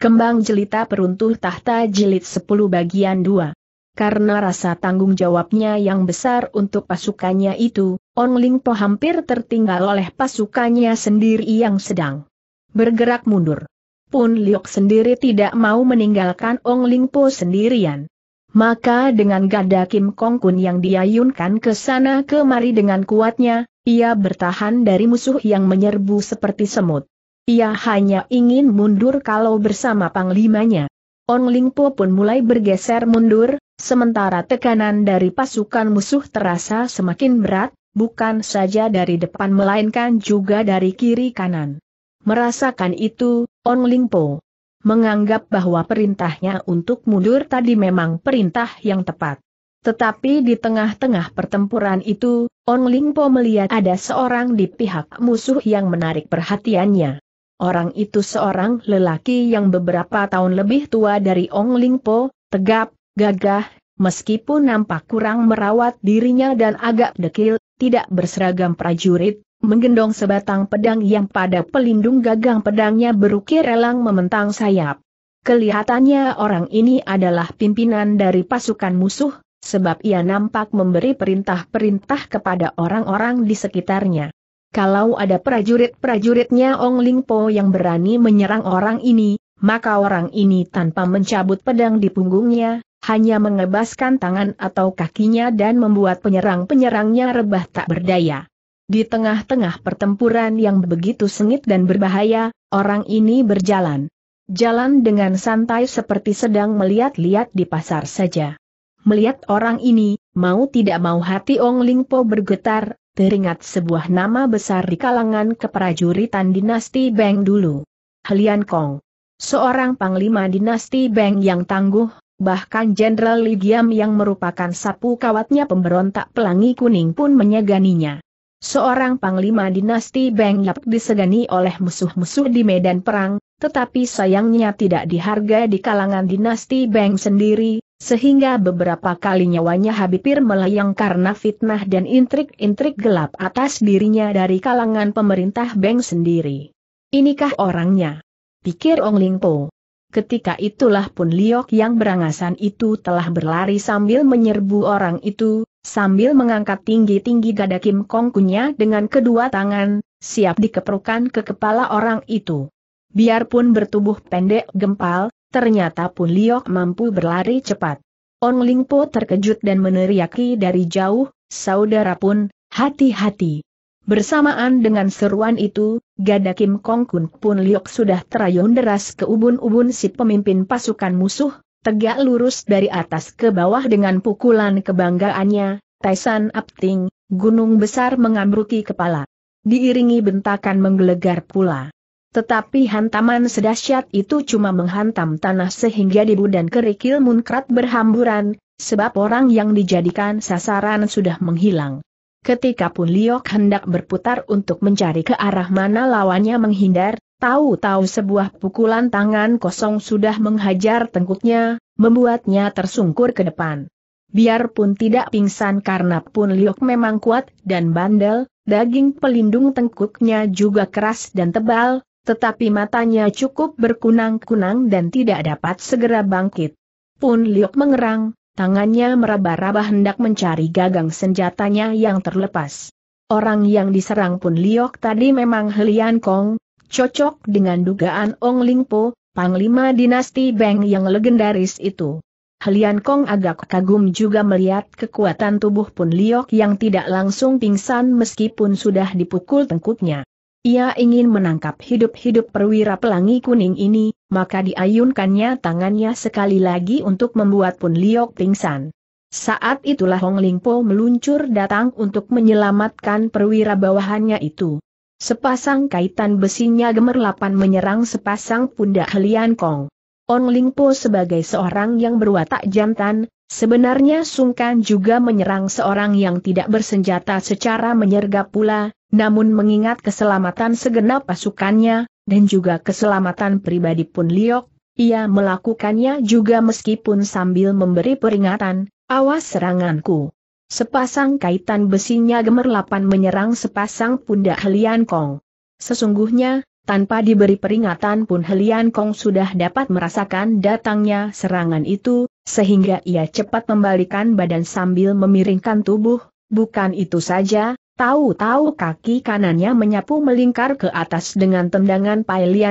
Kembang Jelita Peruntuh Tahta Jilid 10 bagian 2. Karena rasa tanggung jawabnya yang besar untuk pasukannya itu, Ong Ling Po hampir tertinggal oleh pasukannya sendiri yang sedang bergerak mundur. Pun Liok sendiri tidak mau meninggalkan Ong Ling Po sendirian. Maka dengan gada Kim Kong Kun yang diayunkan ke sana kemari dengan kuatnya, ia bertahan dari musuh yang menyerbu seperti semut. Ia hanya ingin mundur kalau bersama panglimanya. Ong Lingpo pun mulai bergeser mundur, sementara tekanan dari pasukan musuh terasa semakin berat, bukan saja dari depan melainkan juga dari kiri kanan. Merasakan itu, Ong Lingpo menganggap bahwa perintahnya untuk mundur tadi memang perintah yang tepat. Tetapi di tengah-tengah pertempuran itu, Ong Lingpo melihat ada seorang di pihak musuh yang menarik perhatiannya. Orang itu seorang lelaki yang beberapa tahun lebih tua dari Ong Ling Po, tegap, gagah, meskipun nampak kurang merawat dirinya dan agak dekil, tidak berseragam prajurit, menggendong sebatang pedang yang pada pelindung gagang pedangnya berukir elang mementang sayap. Kelihatannya orang ini adalah pimpinan dari pasukan musuh, sebab ia nampak memberi perintah-perintah kepada orang-orang di sekitarnya. Kalau ada prajurit-prajuritnya Ong Ling Po yang berani menyerang orang ini, maka orang ini tanpa mencabut pedang di punggungnya, hanya mengebaskan tangan atau kakinya dan membuat penyerang-penyerangnya rebah tak berdaya. Di tengah-tengah pertempuran yang begitu sengit dan berbahaya, orang ini berjalan. Jalan dengan santai seperti sedang melihat-lihat di pasar saja. Melihat orang ini, mau tidak mau hati Ong Ling Po bergetar, teringat sebuah nama besar di kalangan keprajuritan dinasti Beng dulu. Helian Kong. Seorang panglima dinasti Beng yang tangguh, bahkan Jenderal Li Giam yang merupakan sapu kawatnya pemberontak pelangi kuning pun menyeganinya. Seorang panglima dinasti Beng yang disegani oleh musuh-musuh di medan perang, tetapi sayangnya tidak dihargai di kalangan dinasti Beng sendiri, sehingga beberapa kali nyawanya Habibir melayang karena fitnah dan intrik-intrik gelap atas dirinya dari kalangan pemerintah Beng sendiri. Inikah orangnya? Pikir Ong Ling Po. Ketika itulah pun Liok yang berangasan itu telah berlari sambil menyerbu orang itu, sambil mengangkat tinggi-tinggi gada Kim Kongkunya dengan kedua tangan, siap dikeperukan ke kepala orang itu. Biarpun bertubuh pendek gempal, Ternyata pun Liok mampu berlari cepat. Ong Lingpo terkejut dan meneriaki dari jauh, saudara pun, hati-hati. Bersamaan dengan seruan itu, gada Kim Kong Kun pun Liok sudah terayun deras ke ubun-ubun si pemimpin pasukan musuh, tegak lurus dari atas ke bawah dengan pukulan kebanggaannya, Taisan Apting, gunung besar mengambruki kepala. Diiringi bentakan menggelegar pula. Tetapi hantaman sedahsyat itu cuma menghantam tanah sehingga debu dan kerikil munkrat berhamburan, sebab orang yang dijadikan sasaran sudah menghilang. Ketika pun Liok hendak berputar untuk mencari ke arah mana lawannya menghindar, tahu-tahu sebuah pukulan tangan kosong sudah menghajar tengkuknya, membuatnya tersungkur ke depan. Biarpun tidak pingsan karena pun Liok memang kuat dan bandel, daging pelindung tengkuknya juga keras dan tebal, tetapi matanya cukup berkunang-kunang dan tidak dapat segera bangkit. Pun Liok mengerang, tangannya meraba-raba hendak mencari gagang senjatanya yang terlepas. Orang yang diserang Pun Liok tadi memang Helian Kong, cocok dengan dugaan Ong Ling Po, Panglima Dinasti Beng yang legendaris itu. Helian Kong agak kagum juga melihat kekuatan tubuh Pun Liok yang tidak langsung pingsan meskipun sudah dipukul tengkuknya. Ia ingin menangkap hidup-hidup perwira pelangi kuning ini, maka diayunkannya tangannya sekali lagi untuk membuat Pun Liok pingsan. Saat itulah Hong Lingpo meluncur datang untuk menyelamatkan perwira bawahannya itu. Sepasang kaitan besinya gemerlapan menyerang sepasang pundak Helian Kong. Hong Lingpo sebagai seorang yang berwatak jantan, sebenarnya sungkan juga menyerang seorang yang tidak bersenjata secara menyergap pula, namun mengingat keselamatan segenap pasukannya, dan juga keselamatan pribadi pun Liok, ia melakukannya juga meskipun sambil memberi peringatan, awas seranganku. Sepasang kaitan besinya gemerlapan menyerang sepasang pundak Helian Kong. Sesungguhnya, tanpa diberi peringatan pun Helian Kong sudah dapat merasakan datangnya serangan itu, sehingga ia cepat membalikan badan sambil memiringkan tubuh, bukan itu saja, Tahu-tahu kaki kanannya menyapu melingkar ke atas dengan tendangan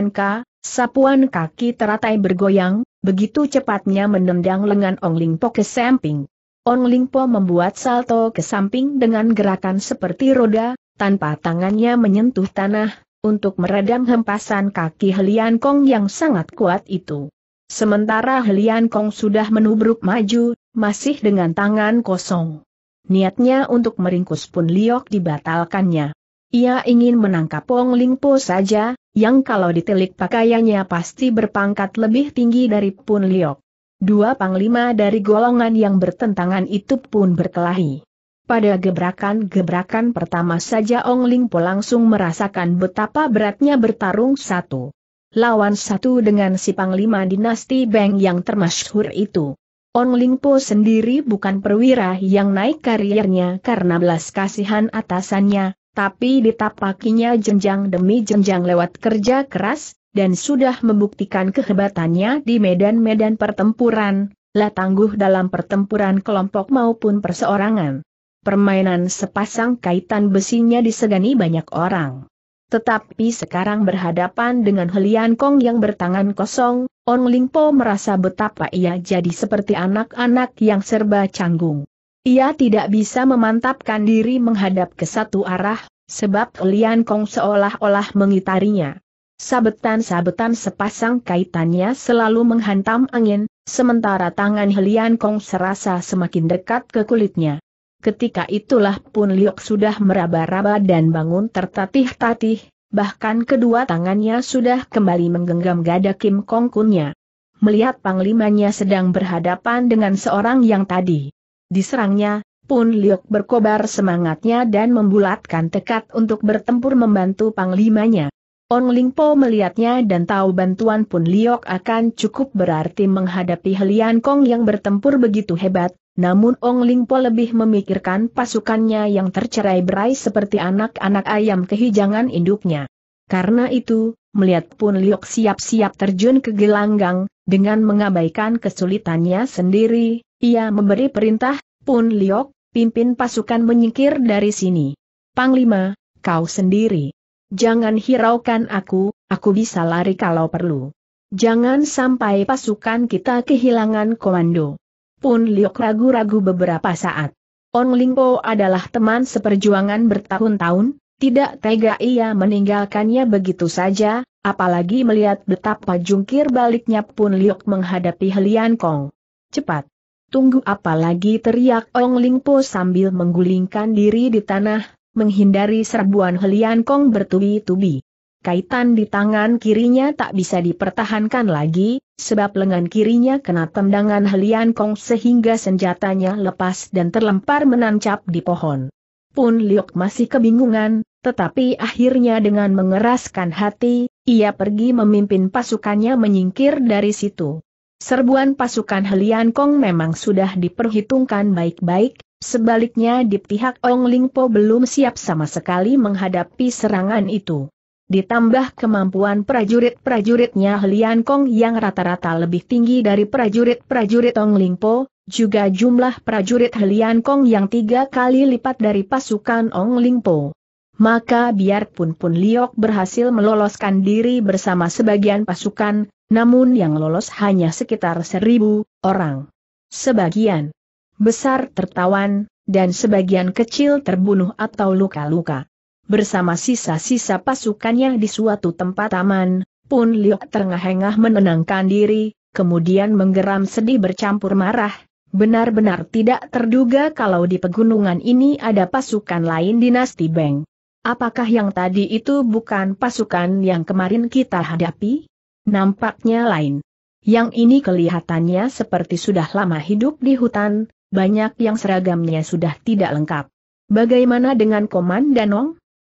Ka, sapuan kaki teratai bergoyang, begitu cepatnya menendang lengan Ong Ling Lingpo ke samping. Ong Ling Lingpo membuat salto ke samping dengan gerakan seperti roda, tanpa tangannya menyentuh tanah, untuk meredam hempasan kaki Helian Kong yang sangat kuat itu. Sementara Helian Kong sudah menubruk maju, masih dengan tangan kosong niatnya untuk meringkus pun Liok dibatalkannya. Ia ingin menangkap Wong Lingpo saja, yang kalau ditelik pakaiannya pasti berpangkat lebih tinggi dari Pun Liok. Dua panglima dari golongan yang bertentangan itu pun berkelahi. Pada gebrakan-gebrakan pertama saja Ong Lingpo langsung merasakan betapa beratnya bertarung satu. Lawan satu dengan si Panglima Dinasti Beng yang termasyhur itu. On Lingpo sendiri bukan perwira yang naik karirnya karena belas kasihan atasannya, tapi ditapakinya jenjang demi jenjang lewat kerja keras, dan sudah membuktikan kehebatannya di medan-medan pertempuran, lah tangguh dalam pertempuran kelompok maupun perseorangan. Permainan sepasang kaitan besinya disegani banyak orang. Tetapi sekarang berhadapan dengan Helian Kong yang bertangan kosong, On Lingpo merasa betapa ia jadi seperti anak-anak yang serba canggung. Ia tidak bisa memantapkan diri menghadap ke satu arah, sebab Helian Kong seolah-olah mengitarinya. Sabetan-sabetan sepasang kaitannya selalu menghantam angin, sementara tangan Helian Kong serasa semakin dekat ke kulitnya. Ketika itulah pun Liok sudah meraba-raba dan bangun tertatih-tatih, bahkan kedua tangannya sudah kembali menggenggam gada Kim Kongkunnya. Melihat panglimanya sedang berhadapan dengan seorang yang tadi diserangnya, Pun Liok berkobar semangatnya dan membulatkan tekad untuk bertempur membantu panglimanya. Ong Lingpo melihatnya dan tahu bantuan Pun Liok akan cukup berarti menghadapi Helian Kong yang bertempur begitu hebat, namun Ong Lingpo lebih memikirkan pasukannya yang tercerai berai seperti anak-anak ayam kehijangan induknya. Karena itu, melihat Pun Liok siap-siap terjun ke gelanggang, dengan mengabaikan kesulitannya sendiri, ia memberi perintah, Pun Liok, pimpin pasukan menyingkir dari sini. Panglima, kau sendiri. Jangan hiraukan aku, aku bisa lari kalau perlu. Jangan sampai pasukan kita kehilangan komando. Pun Liok ragu-ragu beberapa saat. Ong Lingpo adalah teman seperjuangan bertahun-tahun, tidak tega ia meninggalkannya begitu saja, apalagi melihat betapa jungkir baliknya Pun Liok menghadapi Helian Kong. Cepat! Tunggu apalagi teriak Ong Lingpo sambil menggulingkan diri di tanah, menghindari serbuan Helian Kong bertubi-tubi kaitan di tangan kirinya tak bisa dipertahankan lagi, sebab lengan kirinya kena tendangan Helian Kong sehingga senjatanya lepas dan terlempar menancap di pohon. Pun Liok masih kebingungan, tetapi akhirnya dengan mengeraskan hati, ia pergi memimpin pasukannya menyingkir dari situ. Serbuan pasukan Helian Kong memang sudah diperhitungkan baik-baik, sebaliknya di pihak Ong Lingpo belum siap sama sekali menghadapi serangan itu ditambah kemampuan prajurit-prajuritnya Lian Kong yang rata-rata lebih tinggi dari prajurit-prajurit Tong Lingpo, juga jumlah prajurit Lian Kong yang tiga kali lipat dari pasukan Ong Lingpo. Maka biarpun Pun Liok berhasil meloloskan diri bersama sebagian pasukan, namun yang lolos hanya sekitar seribu orang. Sebagian besar tertawan, dan sebagian kecil terbunuh atau luka-luka bersama sisa-sisa pasukannya di suatu tempat aman, Pun Liok terengah-engah menenangkan diri, kemudian menggeram sedih bercampur marah, benar-benar tidak terduga kalau di pegunungan ini ada pasukan lain dinasti Beng. Apakah yang tadi itu bukan pasukan yang kemarin kita hadapi? Nampaknya lain. Yang ini kelihatannya seperti sudah lama hidup di hutan, banyak yang seragamnya sudah tidak lengkap. Bagaimana dengan Komandan Komandanong?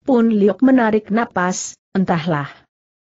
Pun Liok menarik napas, entahlah.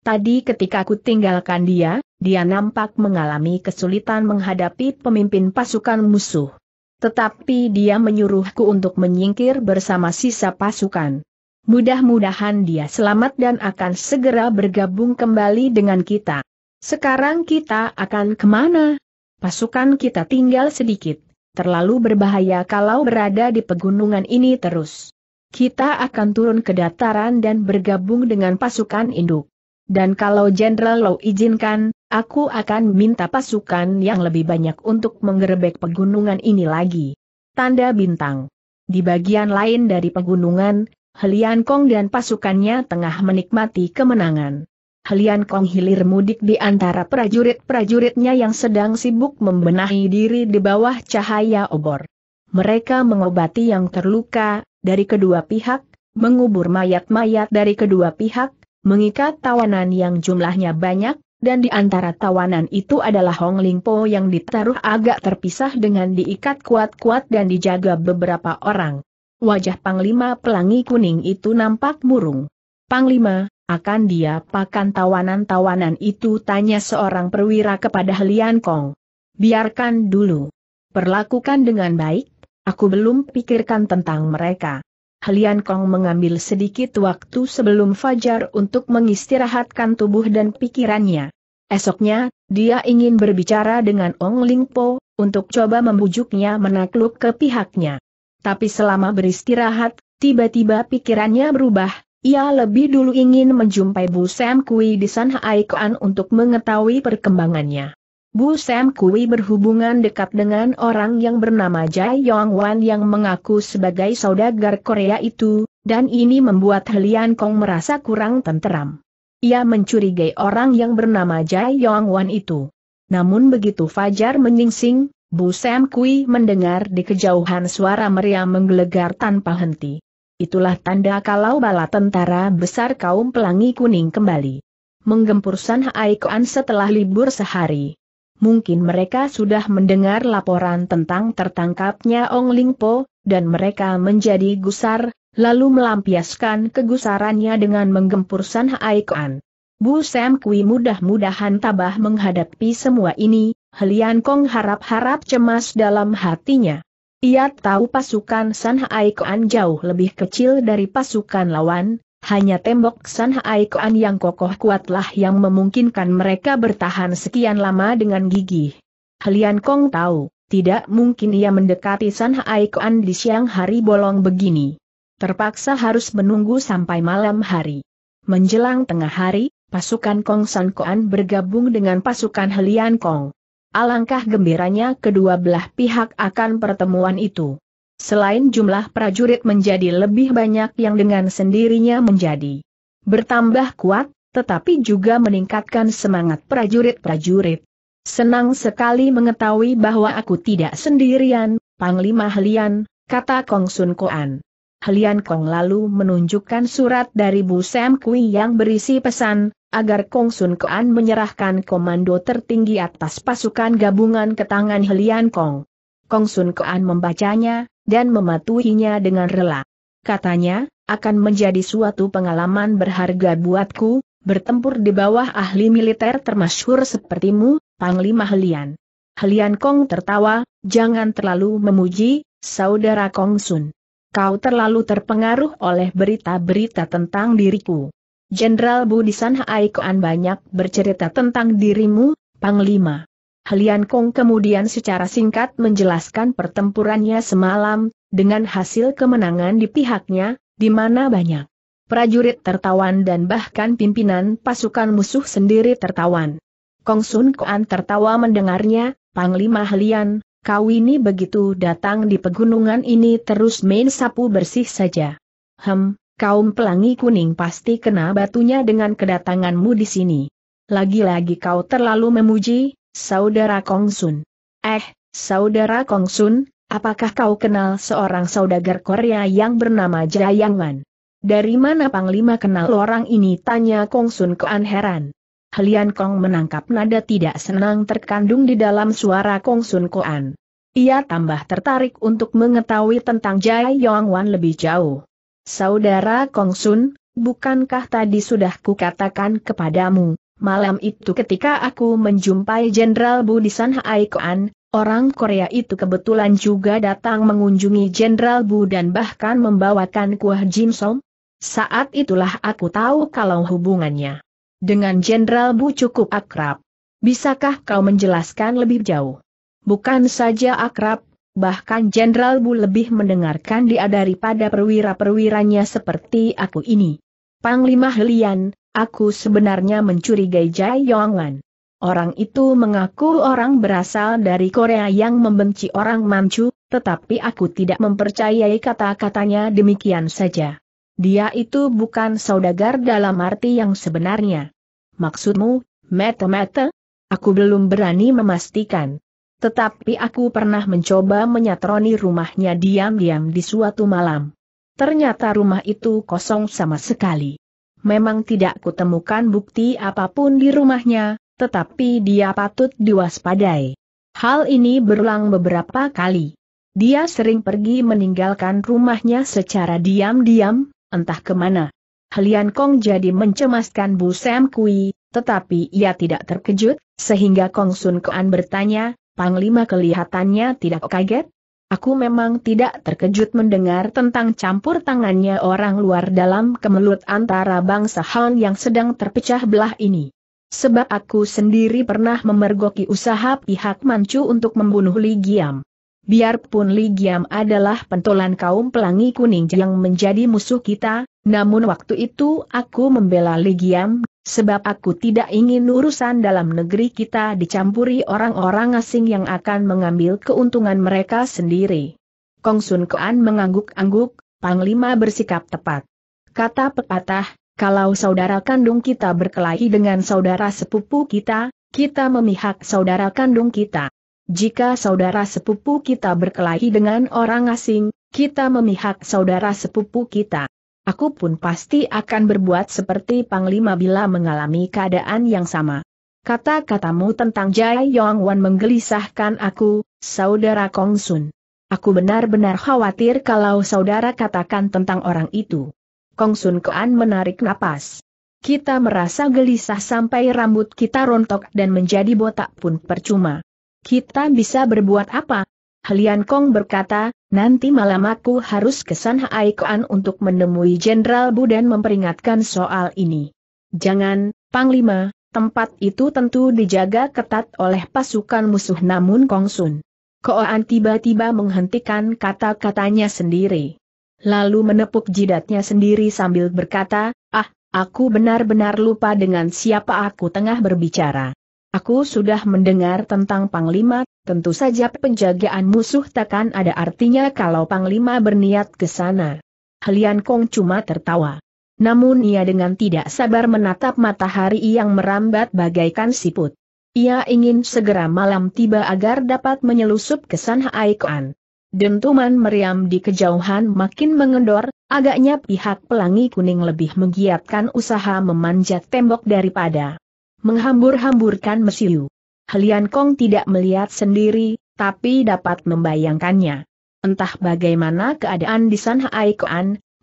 Tadi ketika aku tinggalkan dia, dia nampak mengalami kesulitan menghadapi pemimpin pasukan musuh. Tetapi dia menyuruhku untuk menyingkir bersama sisa pasukan. Mudah-mudahan dia selamat dan akan segera bergabung kembali dengan kita. Sekarang kita akan kemana? Pasukan kita tinggal sedikit, terlalu berbahaya kalau berada di pegunungan ini terus. Kita akan turun ke dataran dan bergabung dengan pasukan induk. Dan kalau Jenderal lo izinkan, aku akan minta pasukan yang lebih banyak untuk menggerebek pegunungan ini lagi. Tanda bintang. Di bagian lain dari pegunungan, Helian Kong dan pasukannya tengah menikmati kemenangan. Helian Kong hilir mudik di antara prajurit-prajuritnya yang sedang sibuk membenahi diri di bawah cahaya obor. Mereka mengobati yang terluka, dari kedua pihak, mengubur mayat-mayat dari kedua pihak, mengikat tawanan yang jumlahnya banyak, dan di antara tawanan itu adalah Hong Lingpo yang ditaruh agak terpisah dengan diikat kuat-kuat dan dijaga beberapa orang. Wajah Panglima Pelangi Kuning itu nampak murung. Panglima, akan dia pakan tawanan-tawanan itu tanya seorang perwira kepada Lian Kong. Biarkan dulu. Perlakukan dengan baik, Aku belum pikirkan tentang mereka. Helian Kong mengambil sedikit waktu sebelum Fajar untuk mengistirahatkan tubuh dan pikirannya. Esoknya, dia ingin berbicara dengan Ong Ling Po, untuk coba membujuknya menakluk ke pihaknya. Tapi selama beristirahat, tiba-tiba pikirannya berubah, ia lebih dulu ingin menjumpai Bu Sam Kui di San Haikuan untuk mengetahui perkembangannya. Bu Sam Kui berhubungan dekat dengan orang yang bernama Jai Yong Wan yang mengaku sebagai saudagar Korea itu, dan ini membuat Helian Kong merasa kurang tenteram. Ia mencurigai orang yang bernama Jai Yong Wan itu. Namun begitu Fajar menyingsing, Bu Sam Kui mendengar di kejauhan suara meriam menggelegar tanpa henti. Itulah tanda kalau bala tentara besar kaum pelangi kuning kembali menggempur San Haikoan setelah libur sehari mungkin mereka sudah mendengar laporan tentang tertangkapnya Ong Ling Po, dan mereka menjadi gusar, lalu melampiaskan kegusarannya dengan menggempur San Kuan. Bu Sam Kui mudah-mudahan tabah menghadapi semua ini, Helian Kong harap-harap cemas dalam hatinya. Ia tahu pasukan San Kuan jauh lebih kecil dari pasukan lawan, hanya tembok San Hai yang kokoh kuatlah yang memungkinkan mereka bertahan sekian lama dengan gigih. Helian Kong tahu, tidak mungkin ia mendekati San Hai di siang hari bolong begini. Terpaksa harus menunggu sampai malam hari. Menjelang tengah hari, pasukan Kong San Kuan bergabung dengan pasukan Helian Kong. Alangkah gembiranya kedua belah pihak akan pertemuan itu. Selain jumlah prajurit menjadi lebih banyak yang dengan sendirinya menjadi bertambah kuat, tetapi juga meningkatkan semangat prajurit-prajurit. Senang sekali mengetahui bahwa aku tidak sendirian, Panglima Helian, kata Kong Sun Koan. Helian Kong lalu menunjukkan surat dari Bu Sam Kui yang berisi pesan, agar Kong Sun Koan menyerahkan komando tertinggi atas pasukan gabungan ke tangan Helian Kong. Kong Sun Koan membacanya, dan mematuhinya dengan rela. Katanya, akan menjadi suatu pengalaman berharga buatku, bertempur di bawah ahli militer termasyhur sepertimu, Panglima Helian. Helian Kong tertawa, jangan terlalu memuji, saudara Kong Sun. Kau terlalu terpengaruh oleh berita-berita tentang diriku. Jenderal Budisan Haikoan banyak bercerita tentang dirimu, Panglima. Helian Kong kemudian secara singkat menjelaskan pertempurannya semalam, dengan hasil kemenangan di pihaknya, di mana banyak prajurit tertawan dan bahkan pimpinan pasukan musuh sendiri tertawan. Kong Sun Koan tertawa mendengarnya, Panglima Helian, kau ini begitu datang di pegunungan ini terus main sapu bersih saja. Hem, kaum pelangi kuning pasti kena batunya dengan kedatanganmu di sini. Lagi-lagi kau terlalu memuji, saudara Kongsun. Eh, saudara Kongsun, apakah kau kenal seorang saudagar Korea yang bernama Jayangwan? Dari mana Panglima kenal orang ini? Tanya Kongsun Sun heran. Helian Kong menangkap nada tidak senang terkandung di dalam suara Kongsun Koan. Ia tambah tertarik untuk mengetahui tentang Jai Wan lebih jauh. Saudara Kongsun, bukankah tadi sudah kukatakan kepadamu, Malam itu ketika aku menjumpai Jenderal Budisan Haikoan, orang Korea itu kebetulan juga datang mengunjungi Jenderal Bu dan bahkan membawakan kuah jimsom. Saat itulah aku tahu kalau hubungannya dengan Jenderal Bu cukup akrab. Bisakah kau menjelaskan lebih jauh? Bukan saja akrab, bahkan Jenderal Bu lebih mendengarkan dia daripada perwira-perwiranya seperti aku ini. Panglima Helian, aku sebenarnya mencurigai Jai Yongwan. Orang itu mengaku orang berasal dari Korea yang membenci orang Manchu, tetapi aku tidak mempercayai kata-katanya demikian saja. Dia itu bukan saudagar dalam arti yang sebenarnya. Maksudmu, mete-mete? Aku belum berani memastikan. Tetapi aku pernah mencoba menyatroni rumahnya diam-diam di suatu malam. Ternyata rumah itu kosong sama sekali memang tidak kutemukan bukti apapun di rumahnya, tetapi dia patut diwaspadai. Hal ini berulang beberapa kali. Dia sering pergi meninggalkan rumahnya secara diam-diam, entah kemana. Helian Kong jadi mencemaskan Bu Sam Kui, tetapi ia tidak terkejut, sehingga Kong Sun Kuan bertanya, Panglima kelihatannya tidak kaget, Aku memang tidak terkejut mendengar tentang campur tangannya orang luar dalam kemelut antara bangsa Han yang sedang terpecah belah ini. Sebab aku sendiri pernah memergoki usaha pihak Manchu untuk membunuh Li Giam. Biarpun Li Giam adalah pentolan kaum pelangi kuning yang menjadi musuh kita, namun waktu itu aku membela Li Giam sebab aku tidak ingin urusan dalam negeri kita dicampuri orang-orang asing yang akan mengambil keuntungan mereka sendiri. Kong Sun Kean mengangguk-angguk, Panglima bersikap tepat. Kata pepatah, kalau saudara kandung kita berkelahi dengan saudara sepupu kita, kita memihak saudara kandung kita. Jika saudara sepupu kita berkelahi dengan orang asing, kita memihak saudara sepupu kita. Aku pun pasti akan berbuat seperti Panglima bila mengalami keadaan yang sama. Kata-katamu tentang Jai Yong Wan menggelisahkan aku, saudara Kong Sun. Aku benar-benar khawatir kalau saudara katakan tentang orang itu. Kong Sun Koan menarik napas. Kita merasa gelisah sampai rambut kita rontok dan menjadi botak pun percuma. Kita bisa berbuat apa? Halian Kong berkata, Nanti malam aku harus ke San Haikoan untuk menemui Jenderal Bu dan memperingatkan soal ini. Jangan, Panglima, tempat itu tentu dijaga ketat oleh pasukan musuh namun Kongsun. Koan tiba-tiba menghentikan kata-katanya sendiri. Lalu menepuk jidatnya sendiri sambil berkata, ah, aku benar-benar lupa dengan siapa aku tengah berbicara. Aku sudah mendengar tentang Panglima, tentu saja penjagaan musuh takkan ada artinya kalau Panglima berniat ke sana. Helian Kong cuma tertawa. Namun ia dengan tidak sabar menatap matahari yang merambat bagaikan siput. Ia ingin segera malam tiba agar dapat menyelusup ke San Haikoan. Dentuman meriam di kejauhan makin mengendor, agaknya pihak pelangi kuning lebih menggiatkan usaha memanjat tembok daripada menghambur-hamburkan mesiu. Helian Kong tidak melihat sendiri, tapi dapat membayangkannya. Entah bagaimana keadaan di San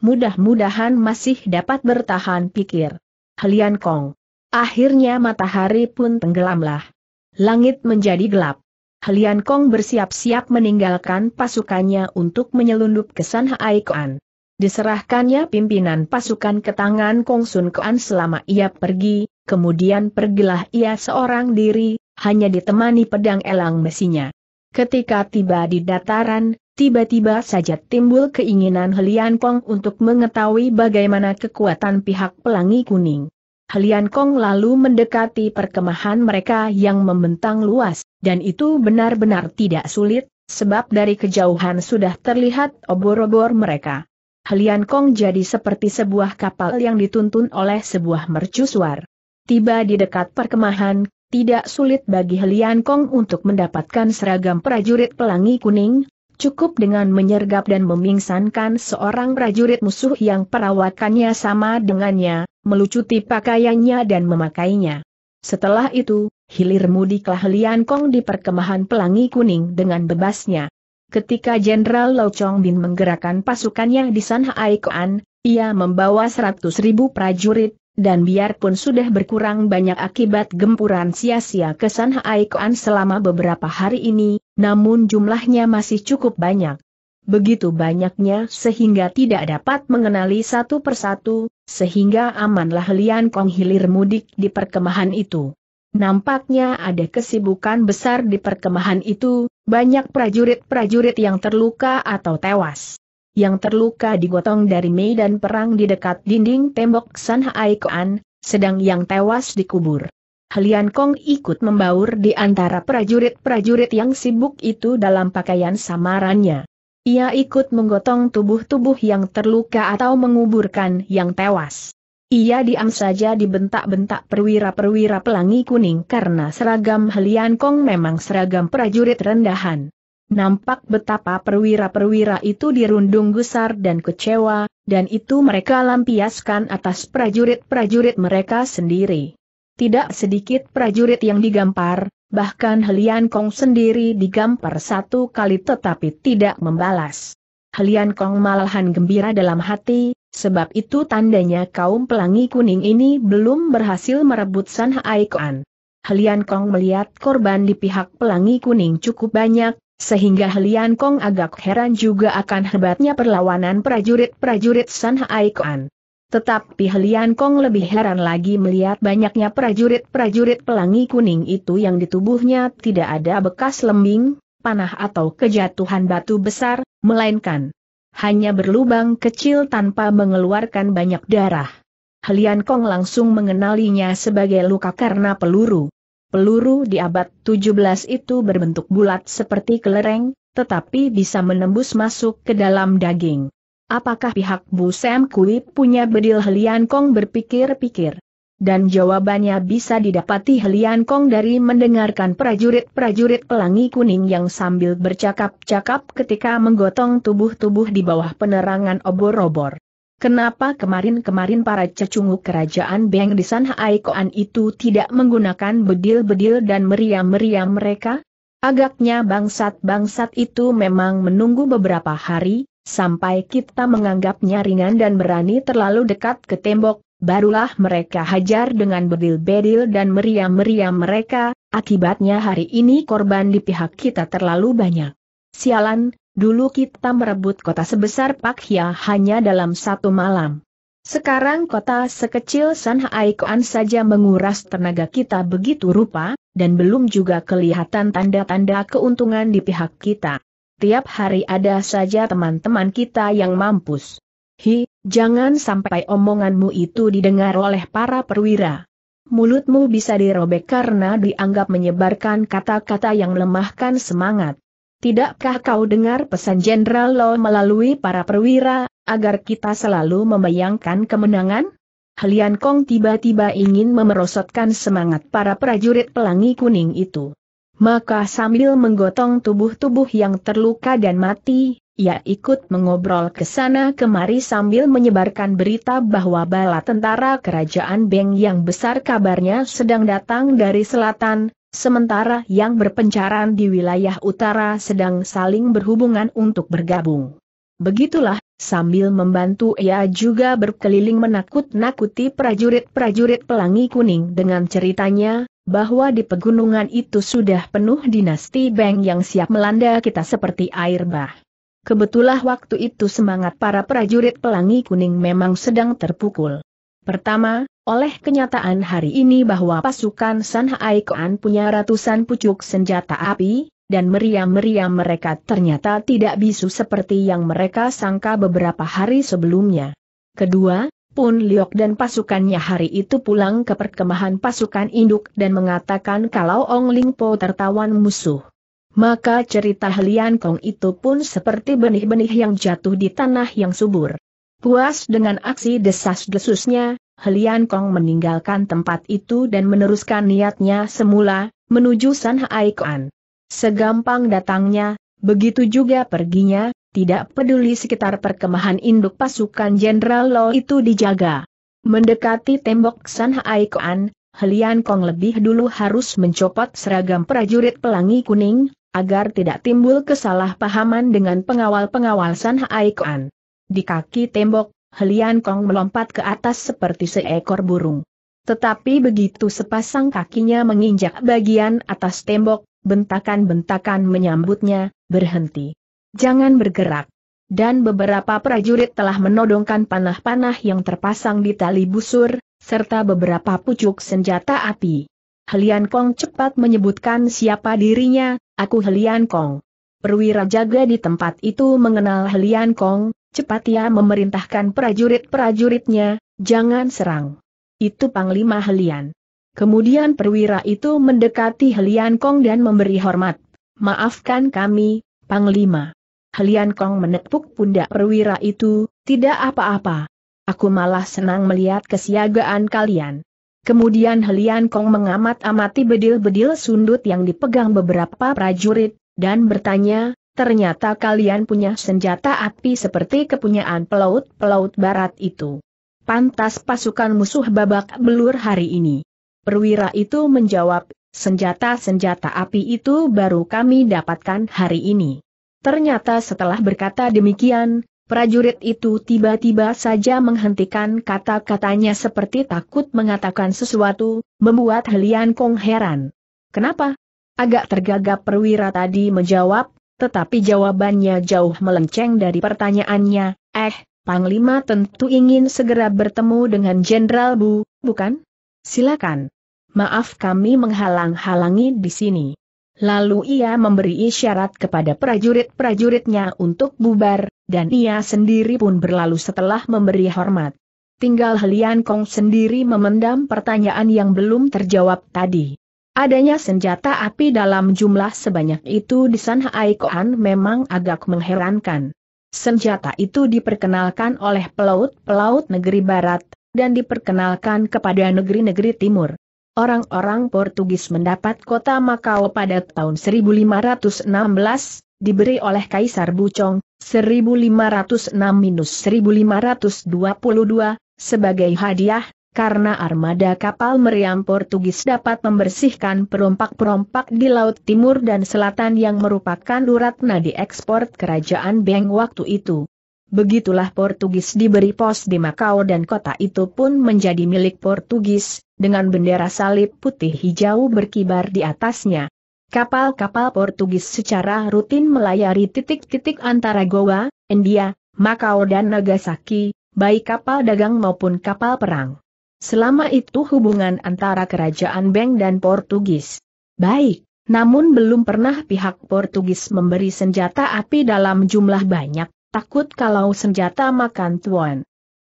mudah-mudahan masih dapat bertahan pikir. Helian Kong. Akhirnya matahari pun tenggelamlah. Langit menjadi gelap. Helian Kong bersiap-siap meninggalkan pasukannya untuk menyelundup ke San Diserahkannya pimpinan pasukan ke tangan Kong Sun Koan selama ia pergi, kemudian pergilah ia seorang diri, hanya ditemani pedang elang besinya. Ketika tiba di dataran, tiba-tiba saja timbul keinginan Helian Kong untuk mengetahui bagaimana kekuatan pihak pelangi kuning. Helian Kong lalu mendekati perkemahan mereka yang membentang luas, dan itu benar-benar tidak sulit, sebab dari kejauhan sudah terlihat obor-obor mereka. Helian Kong jadi seperti sebuah kapal yang dituntun oleh sebuah mercusuar. Tiba di dekat perkemahan, tidak sulit bagi Helian Kong untuk mendapatkan seragam prajurit pelangi kuning, cukup dengan menyergap dan memingsankan seorang prajurit musuh yang perawakannya sama dengannya, melucuti pakaiannya dan memakainya. Setelah itu, hilir mudiklah Helian Kong di perkemahan pelangi kuning dengan bebasnya. Ketika Jenderal Lau Chong Bin menggerakkan pasukannya di San ia membawa seratus ribu prajurit, dan biarpun sudah berkurang banyak akibat gempuran sia-sia kesan Haikuan selama beberapa hari ini, namun jumlahnya masih cukup banyak. Begitu banyaknya sehingga tidak dapat mengenali satu persatu, sehingga amanlah Lian Kong hilir mudik di perkemahan itu. Nampaknya ada kesibukan besar di perkemahan itu, banyak prajurit-prajurit yang terluka atau tewas yang terluka digotong dari medan perang di dekat dinding tembok San Hai sedang yang tewas dikubur. Helian Kong ikut membaur di antara prajurit-prajurit yang sibuk itu dalam pakaian samarannya. Ia ikut menggotong tubuh-tubuh yang terluka atau menguburkan yang tewas. Ia diam saja dibentak-bentak perwira-perwira pelangi kuning karena seragam Helian Kong memang seragam prajurit rendahan. Nampak betapa perwira-perwira itu dirundung gusar dan kecewa, dan itu mereka lampiaskan atas prajurit-prajurit mereka sendiri. Tidak sedikit prajurit yang digampar, bahkan Helian Kong sendiri digampar satu kali tetapi tidak membalas. Helian Kong malahan gembira dalam hati, sebab itu tandanya kaum pelangi kuning ini belum berhasil merebut San Haikoan. Helian Kong melihat korban di pihak pelangi kuning cukup banyak, sehingga Helian Kong agak heran juga akan hebatnya perlawanan prajurit-prajurit San Haikuan. Tetapi Helian Kong lebih heran lagi melihat banyaknya prajurit-prajurit pelangi kuning itu yang di tubuhnya tidak ada bekas lembing, panah atau kejatuhan batu besar, melainkan hanya berlubang kecil tanpa mengeluarkan banyak darah. Helian Kong langsung mengenalinya sebagai luka karena peluru. Peluru di abad 17 itu berbentuk bulat seperti kelereng, tetapi bisa menembus masuk ke dalam daging. Apakah pihak Bu Sam Kui punya bedil Helian Kong berpikir-pikir? Dan jawabannya bisa didapati Helian Kong dari mendengarkan prajurit-prajurit pelangi kuning yang sambil bercakap-cakap ketika menggotong tubuh-tubuh di bawah penerangan obor-obor kenapa kemarin-kemarin para cecungu kerajaan Beng di San Haikoan itu tidak menggunakan bedil-bedil dan meriam-meriam mereka? Agaknya bangsat-bangsat itu memang menunggu beberapa hari, sampai kita menganggapnya ringan dan berani terlalu dekat ke tembok, barulah mereka hajar dengan bedil-bedil dan meriam-meriam mereka, akibatnya hari ini korban di pihak kita terlalu banyak. Sialan, Dulu kita merebut kota sebesar Pakia hanya dalam satu malam. Sekarang kota sekecil Sanhaikoan saja menguras tenaga kita begitu rupa, dan belum juga kelihatan tanda-tanda keuntungan di pihak kita. Tiap hari ada saja teman-teman kita yang mampus. Hi, jangan sampai omonganmu itu didengar oleh para perwira. Mulutmu bisa dirobek karena dianggap menyebarkan kata-kata yang melemahkan semangat. Tidakkah kau dengar pesan Jenderal Lo melalui para perwira, agar kita selalu membayangkan kemenangan? Helian Kong tiba-tiba ingin memerosotkan semangat para prajurit pelangi kuning itu. Maka sambil menggotong tubuh-tubuh yang terluka dan mati, ia ikut mengobrol ke sana kemari sambil menyebarkan berita bahwa bala tentara kerajaan Beng yang besar kabarnya sedang datang dari selatan, sementara yang berpencaran di wilayah utara sedang saling berhubungan untuk bergabung. Begitulah, sambil membantu ia juga berkeliling menakut-nakuti prajurit-prajurit pelangi kuning dengan ceritanya, bahwa di pegunungan itu sudah penuh dinasti Beng yang siap melanda kita seperti air bah. Kebetulah waktu itu semangat para prajurit pelangi kuning memang sedang terpukul. Pertama, oleh kenyataan hari ini bahwa pasukan Sanhai Koan punya ratusan pucuk senjata api, dan meriam-meriam mereka ternyata tidak bisu seperti yang mereka sangka beberapa hari sebelumnya. Kedua, Pun Liok dan pasukannya hari itu pulang ke perkemahan pasukan induk dan mengatakan kalau Ong Ling Po tertawan musuh. Maka cerita Helian Kong itu pun seperti benih-benih yang jatuh di tanah yang subur. Puas dengan aksi desas-desusnya, Helian Kong meninggalkan tempat itu dan meneruskan niatnya semula, menuju San Haikuan. Segampang datangnya, begitu juga perginya, tidak peduli sekitar perkemahan induk pasukan Jenderal Lo itu dijaga. Mendekati tembok San Haikuan, Helian Kong lebih dulu harus mencopot seragam prajurit pelangi kuning, agar tidak timbul kesalahpahaman dengan pengawal-pengawal San Haikuan. Di kaki tembok, Helian Kong melompat ke atas seperti seekor burung. Tetapi begitu sepasang kakinya menginjak bagian atas tembok, bentakan-bentakan menyambutnya, berhenti. Jangan bergerak. Dan beberapa prajurit telah menodongkan panah-panah yang terpasang di tali busur, serta beberapa pucuk senjata api. Helian Kong cepat menyebutkan siapa dirinya, aku Helian Kong. Perwira jaga di tempat itu mengenal Helian Kong, Cepat ia memerintahkan prajurit-prajuritnya, jangan serang. Itu Panglima Helian. Kemudian perwira itu mendekati Helian Kong dan memberi hormat. Maafkan kami, Panglima. Helian Kong menepuk pundak perwira itu, tidak apa-apa. Aku malah senang melihat kesiagaan kalian. Kemudian Helian Kong mengamat-amati bedil-bedil sundut yang dipegang beberapa prajurit, dan bertanya, ternyata kalian punya senjata api seperti kepunyaan pelaut-pelaut barat itu. Pantas pasukan musuh babak belur hari ini. Perwira itu menjawab, senjata-senjata api itu baru kami dapatkan hari ini. Ternyata setelah berkata demikian, prajurit itu tiba-tiba saja menghentikan kata-katanya seperti takut mengatakan sesuatu, membuat Helian Kong heran. Kenapa? Agak tergagap perwira tadi menjawab, tetapi jawabannya jauh melenceng dari pertanyaannya, eh, Panglima tentu ingin segera bertemu dengan Jenderal Bu, bukan? Silakan. Maaf kami menghalang-halangi di sini. Lalu ia memberi isyarat kepada prajurit-prajuritnya untuk bubar, dan ia sendiri pun berlalu setelah memberi hormat. Tinggal Helian Kong sendiri memendam pertanyaan yang belum terjawab tadi. Adanya senjata api dalam jumlah sebanyak itu di San Haikoan memang agak mengherankan. Senjata itu diperkenalkan oleh pelaut-pelaut negeri barat, dan diperkenalkan kepada negeri-negeri timur. Orang-orang Portugis mendapat kota Makau pada tahun 1516, diberi oleh Kaisar Bucong, 1506-1522, sebagai hadiah, karena armada kapal meriam Portugis dapat membersihkan perompak-perompak di Laut Timur dan Selatan yang merupakan urat nadi ekspor kerajaan Beng waktu itu. Begitulah Portugis diberi pos di Makau dan kota itu pun menjadi milik Portugis, dengan bendera salib putih hijau berkibar di atasnya. Kapal-kapal Portugis secara rutin melayari titik-titik antara Goa, India, Makau dan Nagasaki, baik kapal dagang maupun kapal perang. Selama itu hubungan antara kerajaan Beng dan Portugis. Baik, namun belum pernah pihak Portugis memberi senjata api dalam jumlah banyak, takut kalau senjata makan tuan.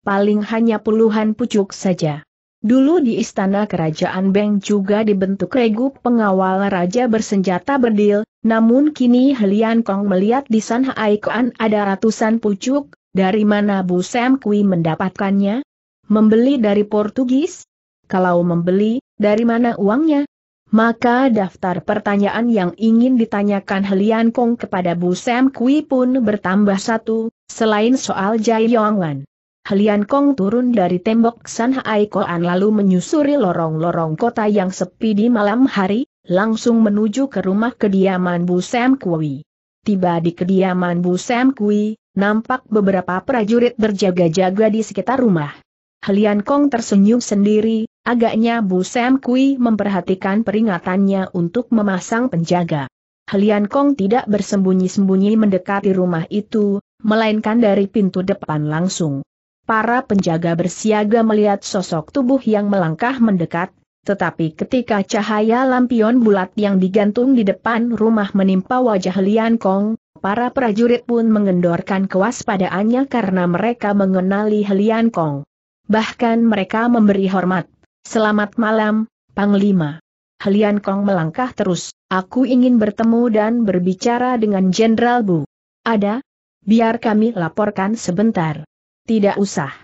Paling hanya puluhan pucuk saja. Dulu di istana kerajaan Beng juga dibentuk regu pengawal raja bersenjata berdil, namun kini Helian Kong melihat di sana Haikoan ada ratusan pucuk, dari mana Bu Sam Kui mendapatkannya? Membeli dari Portugis? Kalau membeli, dari mana uangnya? Maka daftar pertanyaan yang ingin ditanyakan Helian Kong kepada Bu Sam Kui pun bertambah satu, selain soal Jai Yongwan. Helian Kong turun dari tembok San Hai Koan lalu menyusuri lorong-lorong kota yang sepi di malam hari, langsung menuju ke rumah kediaman Bu Sam Kui. Tiba di kediaman Bu Sam Kui, nampak beberapa prajurit berjaga-jaga di sekitar rumah. Helian Kong tersenyum sendiri, agaknya Bu Sam Kui memperhatikan peringatannya untuk memasang penjaga. Helian Kong tidak bersembunyi-sembunyi mendekati rumah itu, melainkan dari pintu depan langsung. Para penjaga bersiaga melihat sosok tubuh yang melangkah mendekat, tetapi ketika cahaya lampion bulat yang digantung di depan rumah menimpa wajah Helian Kong, para prajurit pun mengendorkan kewaspadaannya karena mereka mengenali Helian Kong. Bahkan mereka memberi hormat. Selamat malam, Panglima. Helian Kong melangkah terus, aku ingin bertemu dan berbicara dengan Jenderal Bu. Ada? Biar kami laporkan sebentar. Tidak usah.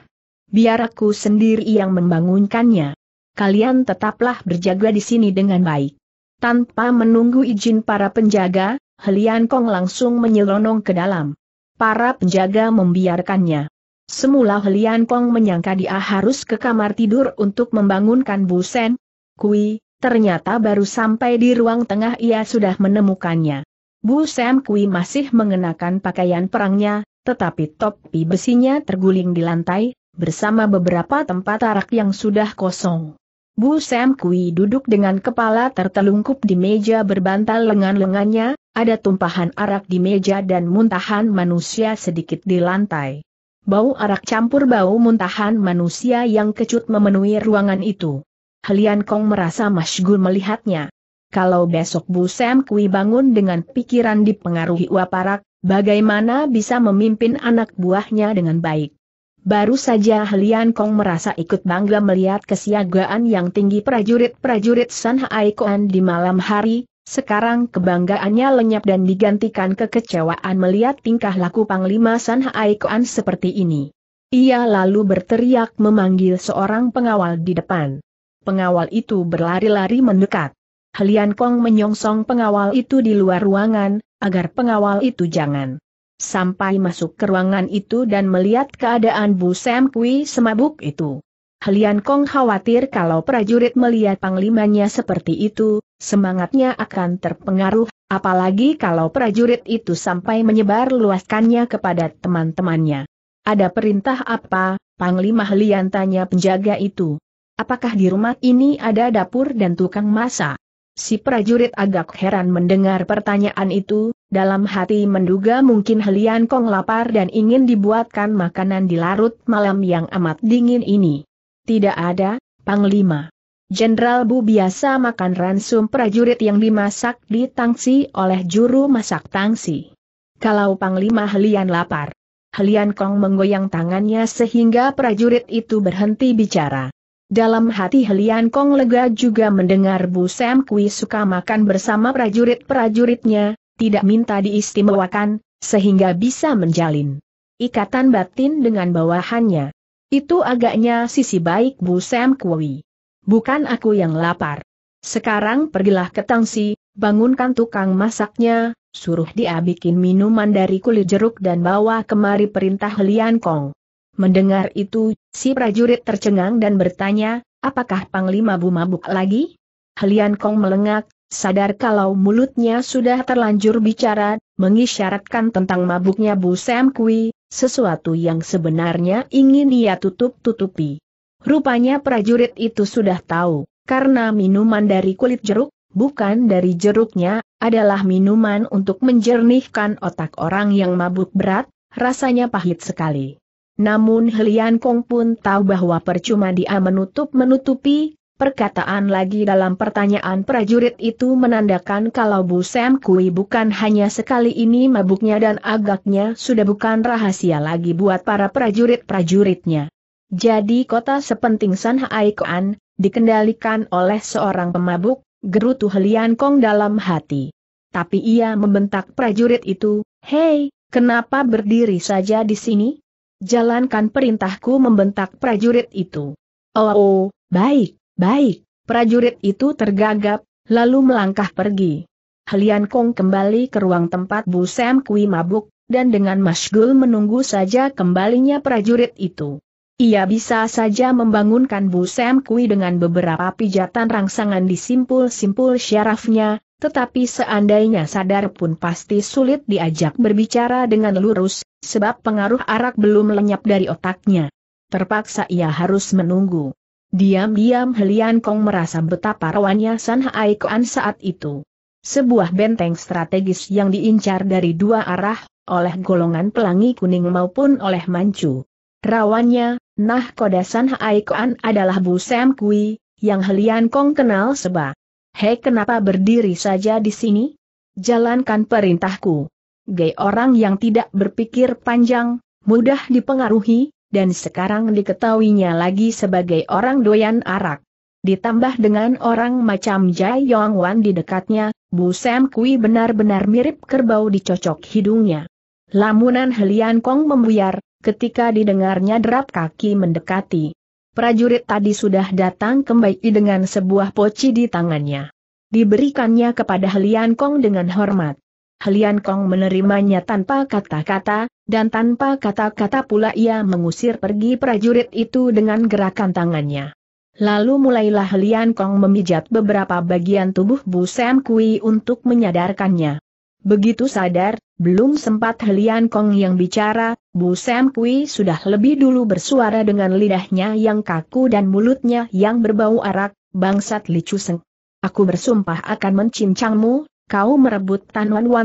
Biar aku sendiri yang membangunkannya. Kalian tetaplah berjaga di sini dengan baik. Tanpa menunggu izin para penjaga, Helian Kong langsung menyelonong ke dalam. Para penjaga membiarkannya. Semula Helian Pong menyangka dia harus ke kamar tidur untuk membangunkan Busen. Kui, ternyata baru sampai di ruang tengah ia sudah menemukannya. Bu Sen Kui masih mengenakan pakaian perangnya, tetapi topi besinya terguling di lantai, bersama beberapa tempat arak yang sudah kosong. Bu Sen Kui duduk dengan kepala tertelungkup di meja berbantal lengan-lengannya, ada tumpahan arak di meja dan muntahan manusia sedikit di lantai. Bau arak campur bau muntahan manusia yang kecut memenuhi ruangan itu. Helian Kong merasa masygur melihatnya. Kalau besok Bu Sam Kui bangun dengan pikiran dipengaruhi uap arak, bagaimana bisa memimpin anak buahnya dengan baik? Baru saja Helian Kong merasa ikut bangga melihat kesiagaan yang tinggi prajurit-prajurit San Haikoan di malam hari, sekarang kebanggaannya lenyap dan digantikan kekecewaan melihat tingkah laku Panglima San Haikuan seperti ini. Ia lalu berteriak memanggil seorang pengawal di depan. Pengawal itu berlari-lari mendekat. Helian Kong menyongsong pengawal itu di luar ruangan, agar pengawal itu jangan sampai masuk ke ruangan itu dan melihat keadaan Bu Sam Kui semabuk itu. Helian Kong khawatir kalau prajurit melihat panglimanya seperti itu, semangatnya akan terpengaruh, apalagi kalau prajurit itu sampai menyebar luaskannya kepada teman-temannya. Ada perintah apa, Panglima Helian tanya penjaga itu. Apakah di rumah ini ada dapur dan tukang masak? Si prajurit agak heran mendengar pertanyaan itu, dalam hati menduga mungkin Helian Kong lapar dan ingin dibuatkan makanan di larut malam yang amat dingin ini. Tidak ada, Panglima. Jenderal Bu biasa makan ransum prajurit yang dimasak di tangsi oleh juru masak tangsi. Kalau Panglima Helian lapar. Helian Kong menggoyang tangannya sehingga prajurit itu berhenti bicara. Dalam hati Helian Kong lega juga mendengar Bu Sam Kui suka makan bersama prajurit-prajuritnya, tidak minta diistimewakan, sehingga bisa menjalin ikatan batin dengan bawahannya. Itu agaknya sisi baik Bu Sam Kui. Bukan aku yang lapar. Sekarang pergilah ke Tangsi, bangunkan tukang masaknya, suruh dia bikin minuman dari kulit jeruk dan bawa kemari perintah Lian Kong. Mendengar itu, si prajurit tercengang dan bertanya, apakah Panglima Bu mabuk lagi? Lian Kong melengak, sadar kalau mulutnya sudah terlanjur bicara, mengisyaratkan tentang mabuknya Bu Sam Kui, sesuatu yang sebenarnya ingin ia tutup-tutupi. Rupanya prajurit itu sudah tahu, karena minuman dari kulit jeruk, bukan dari jeruknya, adalah minuman untuk menjernihkan otak orang yang mabuk berat, rasanya pahit sekali. Namun Helian Kong pun tahu bahwa percuma dia menutup-menutupi, Perkataan lagi dalam pertanyaan prajurit itu menandakan kalau Bu Sam Kui bukan hanya sekali ini mabuknya dan agaknya sudah bukan rahasia lagi buat para prajurit-prajuritnya. Jadi kota sepenting San Haikuan, dikendalikan oleh seorang pemabuk, gerutu Helian Kong dalam hati. Tapi ia membentak prajurit itu, Hei, kenapa berdiri saja di sini? Jalankan perintahku membentak prajurit itu. Oh, oh baik. Baik, prajurit itu tergagap, lalu melangkah pergi. Helian Kong kembali ke ruang tempat Bu Sam Kui mabuk, dan dengan masgul menunggu saja kembalinya prajurit itu. Ia bisa saja membangunkan Bu Sam Kui dengan beberapa pijatan rangsangan di simpul-simpul syarafnya, tetapi seandainya sadar pun pasti sulit diajak berbicara dengan lurus, sebab pengaruh arak belum lenyap dari otaknya. Terpaksa ia harus menunggu. Diam-diam Helian Kong merasa betapa rawannya San Hai Kuan saat itu. Sebuah benteng strategis yang diincar dari dua arah, oleh golongan pelangi kuning maupun oleh mancu. Rawannya, nah San Hai Kuan adalah Bu Sam Kui, yang Helian Kong kenal seba. Hei kenapa berdiri saja di sini? Jalankan perintahku. Gay orang yang tidak berpikir panjang, mudah dipengaruhi, dan sekarang diketahuinya lagi sebagai orang doyan arak. Ditambah dengan orang macam Jai Yong Wan di dekatnya, Bu Sam Kui benar-benar mirip kerbau dicocok hidungnya. Lamunan Helian Kong membuyar, ketika didengarnya derap kaki mendekati. Prajurit tadi sudah datang kembali dengan sebuah poci di tangannya. Diberikannya kepada Helian Kong dengan hormat. Helian Kong menerimanya tanpa kata-kata, dan tanpa kata-kata pula ia mengusir pergi prajurit itu dengan gerakan tangannya. Lalu mulailah Helian Kong memijat beberapa bagian tubuh Bu Sam Kui untuk menyadarkannya. Begitu sadar, belum sempat Helian Kong yang bicara, Bu Sam Kui sudah lebih dulu bersuara dengan lidahnya yang kaku dan mulutnya yang berbau arak, bangsat Li Seng. Aku bersumpah akan mencincangmu, kau merebut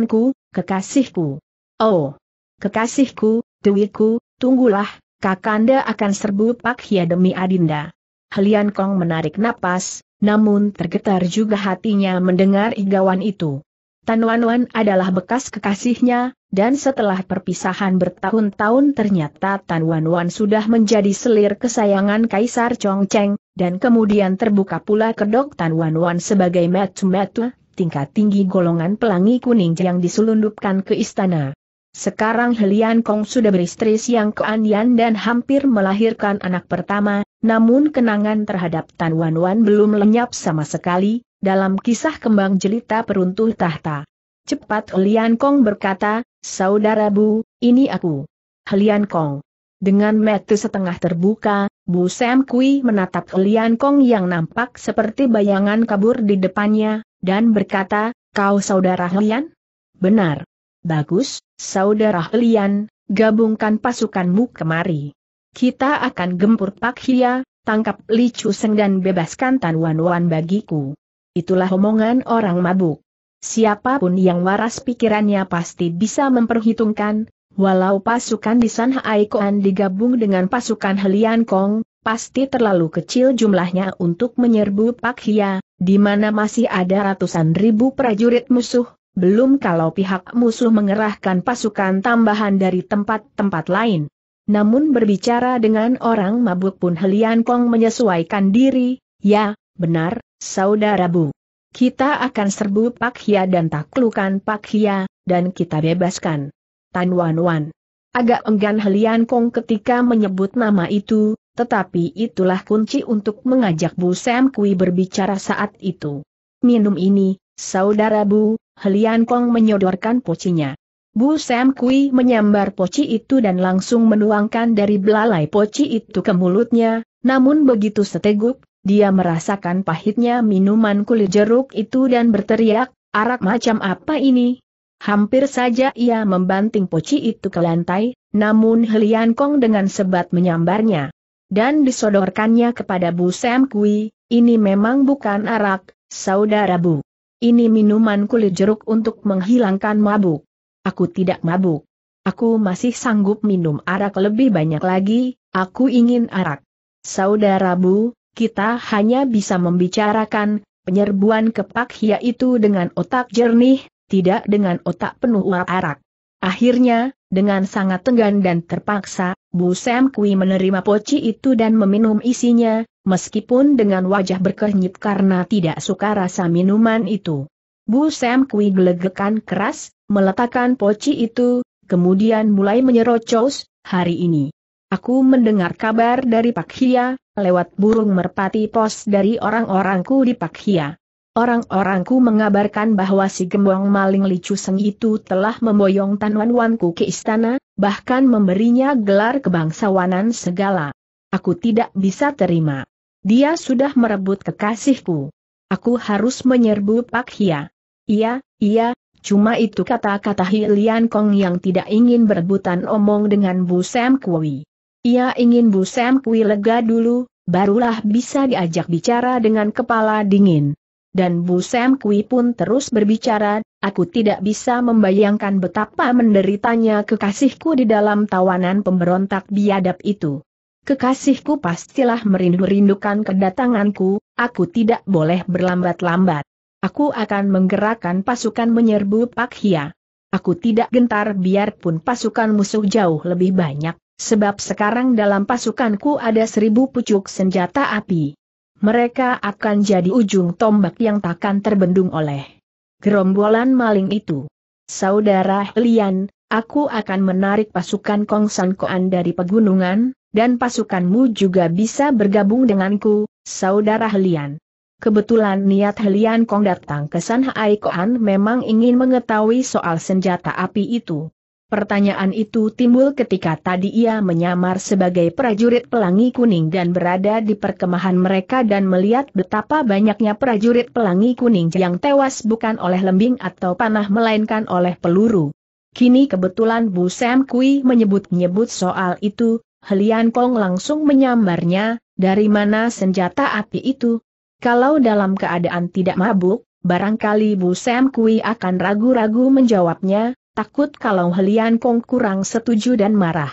ku, kekasihku. Oh, kekasihku, dewiku, tunggulah, Kakanda akan serbu Pak Hia demi Adinda. Helian Kong menarik napas, namun tergetar juga hatinya mendengar igawan itu. Tan Wan Wan adalah bekas kekasihnya, dan setelah perpisahan bertahun-tahun ternyata Tan Wan Wan sudah menjadi selir kesayangan Kaisar Chong Cheng, dan kemudian terbuka pula kedok Tan Wan Wan sebagai metu-metu tingkat tinggi golongan pelangi kuning yang diselundupkan ke istana. Sekarang Helian Kong sudah beristri Siang keanian dan hampir melahirkan anak pertama, namun kenangan terhadap Tan Wan Wan belum lenyap sama sekali, dalam kisah kembang jelita peruntuh tahta. Cepat Helian Kong berkata, Saudara Bu, ini aku. Helian Kong. Dengan mata setengah terbuka, Bu Sam Kui menatap Helian Kong yang nampak seperti bayangan kabur di depannya, dan berkata, kau saudara Helian? Benar. Bagus, saudara Helian, gabungkan pasukanmu kemari. Kita akan gempur Pak Hia, tangkap Li Chuseng dan bebaskan Tan Wan Wan bagiku. Itulah omongan orang mabuk. Siapapun yang waras pikirannya pasti bisa memperhitungkan, walau pasukan di San Haikoan digabung dengan pasukan Helian Kong, pasti terlalu kecil jumlahnya untuk menyerbu Pak Hia, di mana masih ada ratusan ribu prajurit musuh, belum kalau pihak musuh mengerahkan pasukan tambahan dari tempat-tempat lain. Namun berbicara dengan orang mabuk pun Helian Kong menyesuaikan diri, ya, benar, saudara Bu. Kita akan serbu Pak Hia dan taklukan Pak Hia, dan kita bebaskan. Tan Wan Wan. Agak enggan Helian Kong ketika menyebut nama itu, tetapi itulah kunci untuk mengajak Bu Sam Kui berbicara saat itu. Minum ini, saudara Bu, Helian Kong menyodorkan pocinya. Bu Sam Kui menyambar poci itu dan langsung menuangkan dari belalai poci itu ke mulutnya, namun begitu seteguk, dia merasakan pahitnya minuman kulit jeruk itu dan berteriak, arak macam apa ini? Hampir saja ia membanting poci itu ke lantai, namun Helian Kong dengan sebat menyambarnya dan disodorkannya kepada Bu Sam Kui, ini memang bukan arak, saudara Bu. Ini minuman kulit jeruk untuk menghilangkan mabuk. Aku tidak mabuk. Aku masih sanggup minum arak lebih banyak lagi, aku ingin arak. Saudara Bu, kita hanya bisa membicarakan penyerbuan kepak hia itu dengan otak jernih, tidak dengan otak penuh uap arak. Akhirnya, dengan sangat tenggan dan terpaksa, Bu Sam Kui menerima poci itu dan meminum isinya, meskipun dengan wajah berkernyit karena tidak suka rasa minuman itu. Bu Sam Kui gelegekan keras, meletakkan poci itu, kemudian mulai menyerocos, hari ini. Aku mendengar kabar dari Pak Hia, lewat burung merpati pos dari orang-orangku di Pak Hia. Orang-orangku mengabarkan bahwa si gembong maling licu seng itu telah memboyong Tanwan ku ke istana, bahkan memberinya gelar kebangsawanan segala. Aku tidak bisa terima. Dia sudah merebut kekasihku. Aku harus menyerbu Pak Hia. Iya, iya, cuma itu kata-kata Hilian Kong yang tidak ingin berebutan omong dengan Bu Sam Kui. Ia ingin Bu Sam Kui lega dulu, barulah bisa diajak bicara dengan kepala dingin dan Bu Sam Kui pun terus berbicara, aku tidak bisa membayangkan betapa menderitanya kekasihku di dalam tawanan pemberontak biadab itu. Kekasihku pastilah merindu-rindukan kedatanganku, aku tidak boleh berlambat-lambat. Aku akan menggerakkan pasukan menyerbu Pak Hia. Aku tidak gentar biarpun pasukan musuh jauh lebih banyak, sebab sekarang dalam pasukanku ada seribu pucuk senjata api mereka akan jadi ujung tombak yang takkan terbendung oleh gerombolan maling itu. Saudara Helian, aku akan menarik pasukan San Koan dari pegunungan, dan pasukanmu juga bisa bergabung denganku, Saudara Helian. Kebetulan niat Helian Kong datang ke San Hai Koan memang ingin mengetahui soal senjata api itu. Pertanyaan itu timbul ketika tadi ia menyamar sebagai prajurit pelangi kuning dan berada di perkemahan mereka dan melihat betapa banyaknya prajurit pelangi kuning yang tewas bukan oleh lembing atau panah melainkan oleh peluru. Kini kebetulan Bu Sam Kui menyebut-nyebut soal itu, Helian Kong langsung menyambarnya, dari mana senjata api itu? Kalau dalam keadaan tidak mabuk, barangkali Bu Sam Kui akan ragu-ragu menjawabnya, takut kalau Helian Kong kurang setuju dan marah.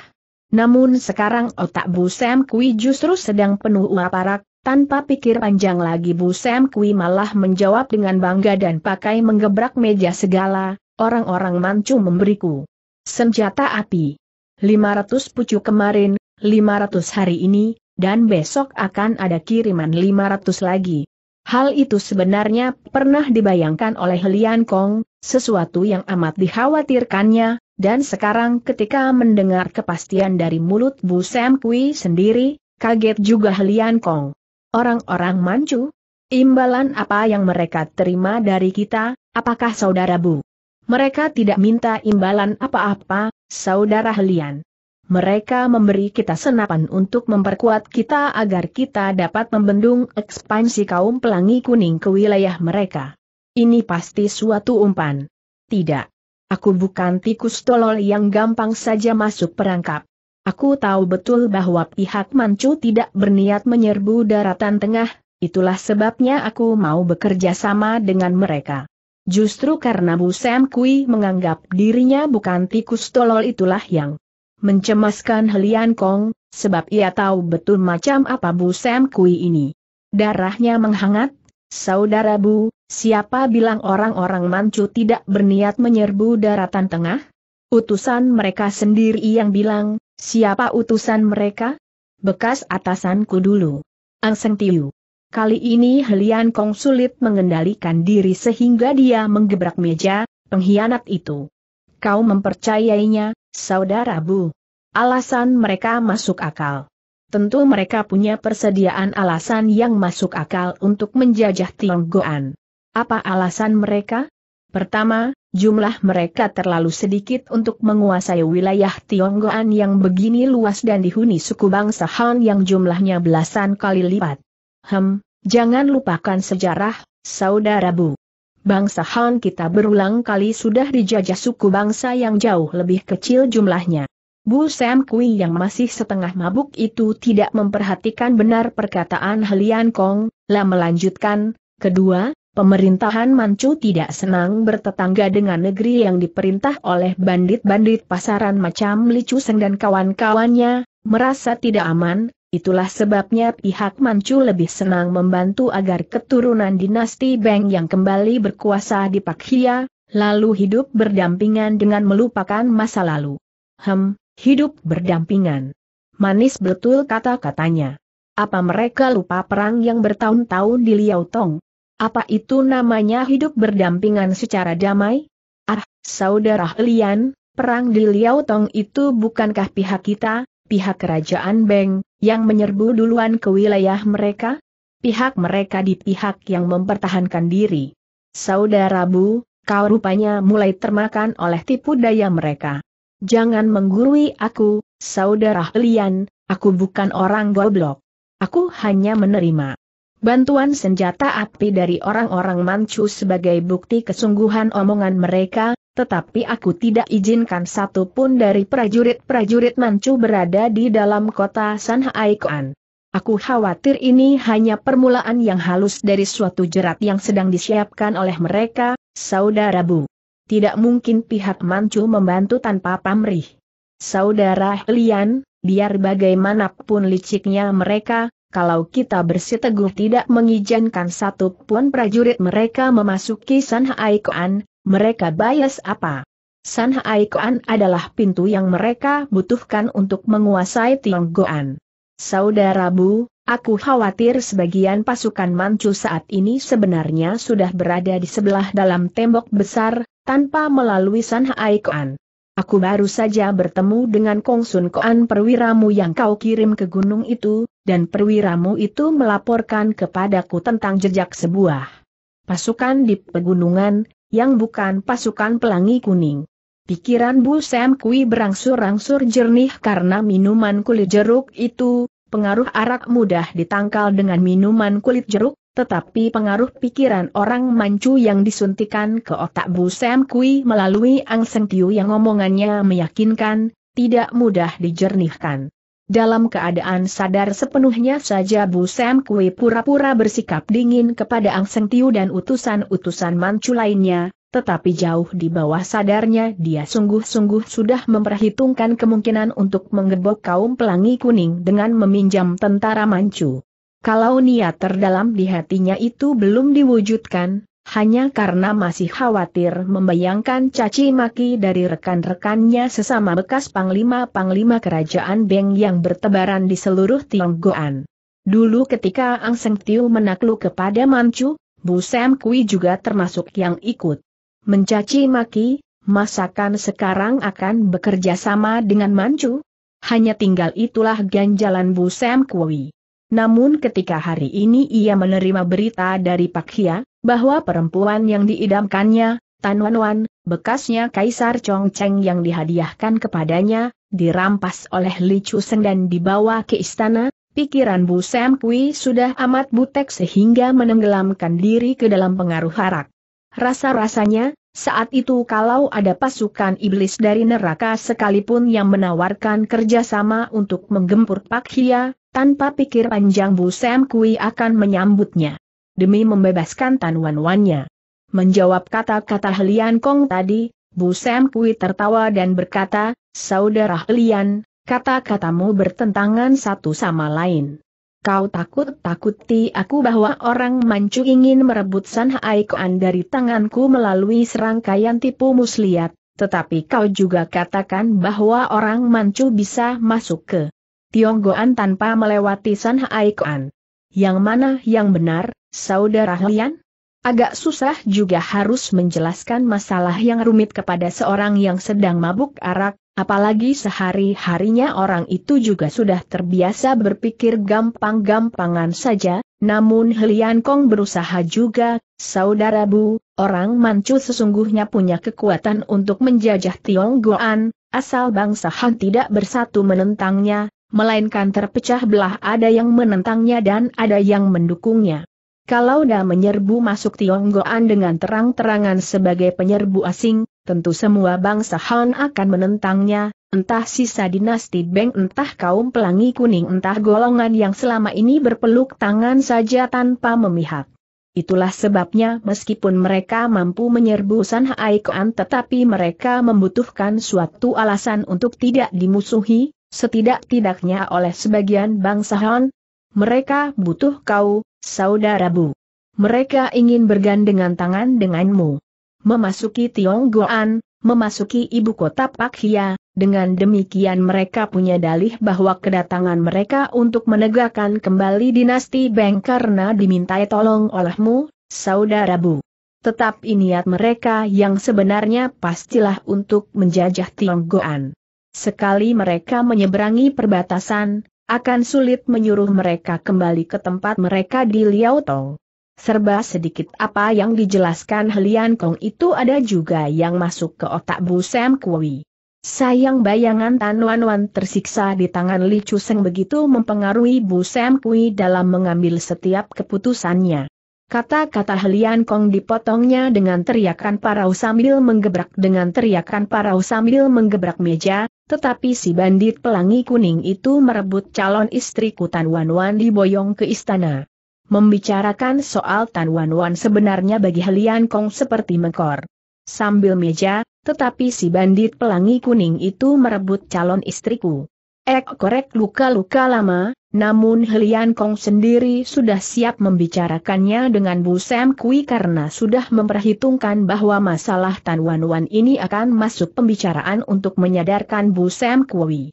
Namun sekarang otak Bu Sam Kui justru sedang penuh parak. tanpa pikir panjang lagi Bu Sam Kui malah menjawab dengan bangga dan pakai menggebrak meja segala, orang-orang mancu memberiku. Senjata api. 500 pucuk kemarin, 500 hari ini, dan besok akan ada kiriman 500 lagi. Hal itu sebenarnya pernah dibayangkan oleh Helian Kong, sesuatu yang amat dikhawatirkannya, dan sekarang ketika mendengar kepastian dari mulut Bu Sam Kui sendiri, kaget juga Lian Kong. Orang-orang Manchu? Imbalan apa yang mereka terima dari kita, apakah saudara Bu? Mereka tidak minta imbalan apa-apa, saudara Helian. Mereka memberi kita senapan untuk memperkuat kita agar kita dapat membendung ekspansi kaum pelangi kuning ke wilayah mereka. Ini pasti suatu umpan. Tidak. Aku bukan tikus tolol yang gampang saja masuk perangkap. Aku tahu betul bahwa pihak Manchu tidak berniat menyerbu daratan tengah, itulah sebabnya aku mau bekerja sama dengan mereka. Justru karena Bu Sam Kui menganggap dirinya bukan tikus tolol itulah yang mencemaskan Helian Kong, sebab ia tahu betul macam apa Bu Sam Kui ini. Darahnya menghangat, saudara Bu, Siapa bilang orang-orang Manchu tidak berniat menyerbu daratan tengah? Utusan mereka sendiri yang bilang, siapa utusan mereka? Bekas atasanku dulu. Angseng Tiu. Kali ini Helian Kong sulit mengendalikan diri sehingga dia menggebrak meja, pengkhianat itu. Kau mempercayainya, saudara Bu. Alasan mereka masuk akal. Tentu mereka punya persediaan alasan yang masuk akal untuk menjajah Tionggoan. Apa alasan mereka? Pertama, jumlah mereka terlalu sedikit untuk menguasai wilayah Tionggoan yang begini luas dan dihuni suku bangsa Han yang jumlahnya belasan kali lipat. Hem, jangan lupakan sejarah, saudara Bu. Bangsa Han kita berulang kali sudah dijajah suku bangsa yang jauh lebih kecil jumlahnya. Bu Sam Kui yang masih setengah mabuk itu tidak memperhatikan benar perkataan Helian Kong, lah melanjutkan, kedua, Pemerintahan Manchu tidak senang bertetangga dengan negeri yang diperintah oleh bandit-bandit pasaran macam Li Chuseng dan kawan-kawannya, merasa tidak aman, itulah sebabnya pihak Manchu lebih senang membantu agar keturunan dinasti Beng yang kembali berkuasa di Pakhia, lalu hidup berdampingan dengan melupakan masa lalu. Hem, hidup berdampingan. Manis betul kata-katanya. Apa mereka lupa perang yang bertahun-tahun di Tong? Apa itu namanya hidup berdampingan secara damai? Ah, saudara Lian, perang di Liao Tong itu bukankah pihak kita, pihak kerajaan Beng, yang menyerbu duluan ke wilayah mereka? Pihak mereka di pihak yang mempertahankan diri. Saudara Bu, kau rupanya mulai termakan oleh tipu daya mereka. Jangan menggurui aku, saudara Lian, aku bukan orang goblok. Aku hanya menerima. Bantuan senjata api dari orang-orang Manchu sebagai bukti kesungguhan omongan mereka, tetapi aku tidak izinkan satu pun dari prajurit-prajurit Manchu berada di dalam kota Sanhaikoan. Aku khawatir ini hanya permulaan yang halus dari suatu jerat yang sedang disiapkan oleh mereka, Saudara Bu. Tidak mungkin pihak Manchu membantu tanpa pamrih. Saudara Lian, biar bagaimanapun liciknya mereka, kalau kita bersiteguh tidak mengizinkan satu pun prajurit mereka memasuki San Haikuan, mereka bias apa? San Haikuan adalah pintu yang mereka butuhkan untuk menguasai Tionggoan. Saudara Bu, aku khawatir sebagian pasukan Manchu saat ini sebenarnya sudah berada di sebelah dalam tembok besar, tanpa melalui San Haikuan. Aku baru saja bertemu dengan Kongsun Koan perwiramu yang kau kirim ke gunung itu, dan perwiramu itu melaporkan kepadaku tentang jejak sebuah pasukan di pegunungan, yang bukan pasukan pelangi kuning. Pikiran Bu Sam Kui berangsur-angsur jernih karena minuman kulit jeruk itu, pengaruh arak mudah ditangkal dengan minuman kulit jeruk, tetapi pengaruh pikiran orang mancu yang disuntikan ke otak Bu Sam Kui melalui Ang Seng Tiu yang omongannya meyakinkan, tidak mudah dijernihkan. Dalam keadaan sadar sepenuhnya saja Bu Sam Kui pura-pura bersikap dingin kepada Ang Seng Tiu dan utusan-utusan mancu lainnya, tetapi jauh di bawah sadarnya dia sungguh-sungguh sudah memperhitungkan kemungkinan untuk menggebok kaum pelangi kuning dengan meminjam tentara mancu. Kalau niat terdalam di hatinya itu belum diwujudkan, hanya karena masih khawatir membayangkan caci maki dari rekan-rekannya sesama bekas panglima-panglima kerajaan Beng yang bertebaran di seluruh Tionggoan. Dulu ketika Ang Seng Tiu menakluk kepada Manchu, Bu Sam Kui juga termasuk yang ikut. Mencaci maki, masakan sekarang akan bekerja sama dengan Manchu? Hanya tinggal itulah ganjalan Bu Sam Kui. Namun ketika hari ini ia menerima berita dari Pak Hia, bahwa perempuan yang diidamkannya, Tan Wan Wan, bekasnya Kaisar Chong Cheng yang dihadiahkan kepadanya, dirampas oleh Li Chu Sen dan dibawa ke istana, pikiran Bu Sam Kui sudah amat butek sehingga menenggelamkan diri ke dalam pengaruh harak. Rasa-rasanya, saat itu kalau ada pasukan iblis dari neraka sekalipun yang menawarkan kerjasama untuk menggempur Pak Hia, tanpa pikir panjang Bu Sam Kui akan menyambutnya. Demi membebaskan Tan Wan Wannya. Menjawab kata-kata Helian Kong tadi, Bu Sam Kui tertawa dan berkata, Saudara Helian, kata-katamu bertentangan satu sama lain. Kau takut-takuti aku bahwa orang mancu ingin merebut San Haikoan dari tanganku melalui serangkaian tipu muslihat, tetapi kau juga katakan bahwa orang mancu bisa masuk ke Tionggoan tanpa melewati San Haikoan. Yang mana yang benar, Saudara Lian? Agak susah juga harus menjelaskan masalah yang rumit kepada seorang yang sedang mabuk arak, Apalagi sehari-harinya orang itu juga sudah terbiasa berpikir gampang-gampangan saja, namun Helian Kong berusaha juga, saudara Bu, orang Manchu sesungguhnya punya kekuatan untuk menjajah Tionggoan, asal bangsa Han tidak bersatu menentangnya, melainkan terpecah belah ada yang menentangnya dan ada yang mendukungnya. Kalau dah menyerbu masuk Tionggoan dengan terang-terangan sebagai penyerbu asing, tentu semua bangsa Han akan menentangnya, entah sisa dinasti Beng entah kaum pelangi kuning entah golongan yang selama ini berpeluk tangan saja tanpa memihak. Itulah sebabnya meskipun mereka mampu menyerbu San Haikoan tetapi mereka membutuhkan suatu alasan untuk tidak dimusuhi, setidak-tidaknya oleh sebagian bangsa Han. Mereka butuh kau, Saudara Bu. Mereka ingin bergandengan tangan denganmu. Memasuki Tionggoan, memasuki ibu kota Pak Hia, dengan demikian mereka punya dalih bahwa kedatangan mereka untuk menegakkan kembali dinasti Beng karena dimintai tolong olehmu, Saudara Bu. Tetap niat mereka yang sebenarnya pastilah untuk menjajah Tionggoan. Sekali mereka menyeberangi perbatasan, akan sulit menyuruh mereka kembali ke tempat mereka di Liao Tong. Serba sedikit apa yang dijelaskan Helian Kong itu ada juga yang masuk ke otak Bu Sam Kui. Sayang bayangan Tan Wan Wan tersiksa di tangan Li Chu Seng begitu mempengaruhi Bu Sam Kui dalam mengambil setiap keputusannya. Kata-kata Helian Kong dipotongnya dengan teriakan parau sambil menggebrak dengan teriakan parau sambil menggebrak meja, tetapi si bandit pelangi kuning itu merebut calon istri Kutan Wan Wan diboyong ke istana. Membicarakan soal Tan Wan Wan sebenarnya bagi Helian Kong seperti mengkor. Sambil meja, tetapi si bandit pelangi kuning itu merebut calon istriku. Ek korek luka-luka lama, namun Helian Kong sendiri sudah siap membicarakannya dengan Bu Sam Kui karena sudah memperhitungkan bahwa masalah Tan Wan Wan ini akan masuk pembicaraan untuk menyadarkan Bu Sam Kui.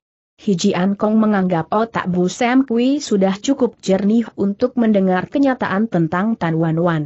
An Kong menganggap otak Bu Sam Kui sudah cukup jernih untuk mendengar kenyataan tentang Tan Wan Wan.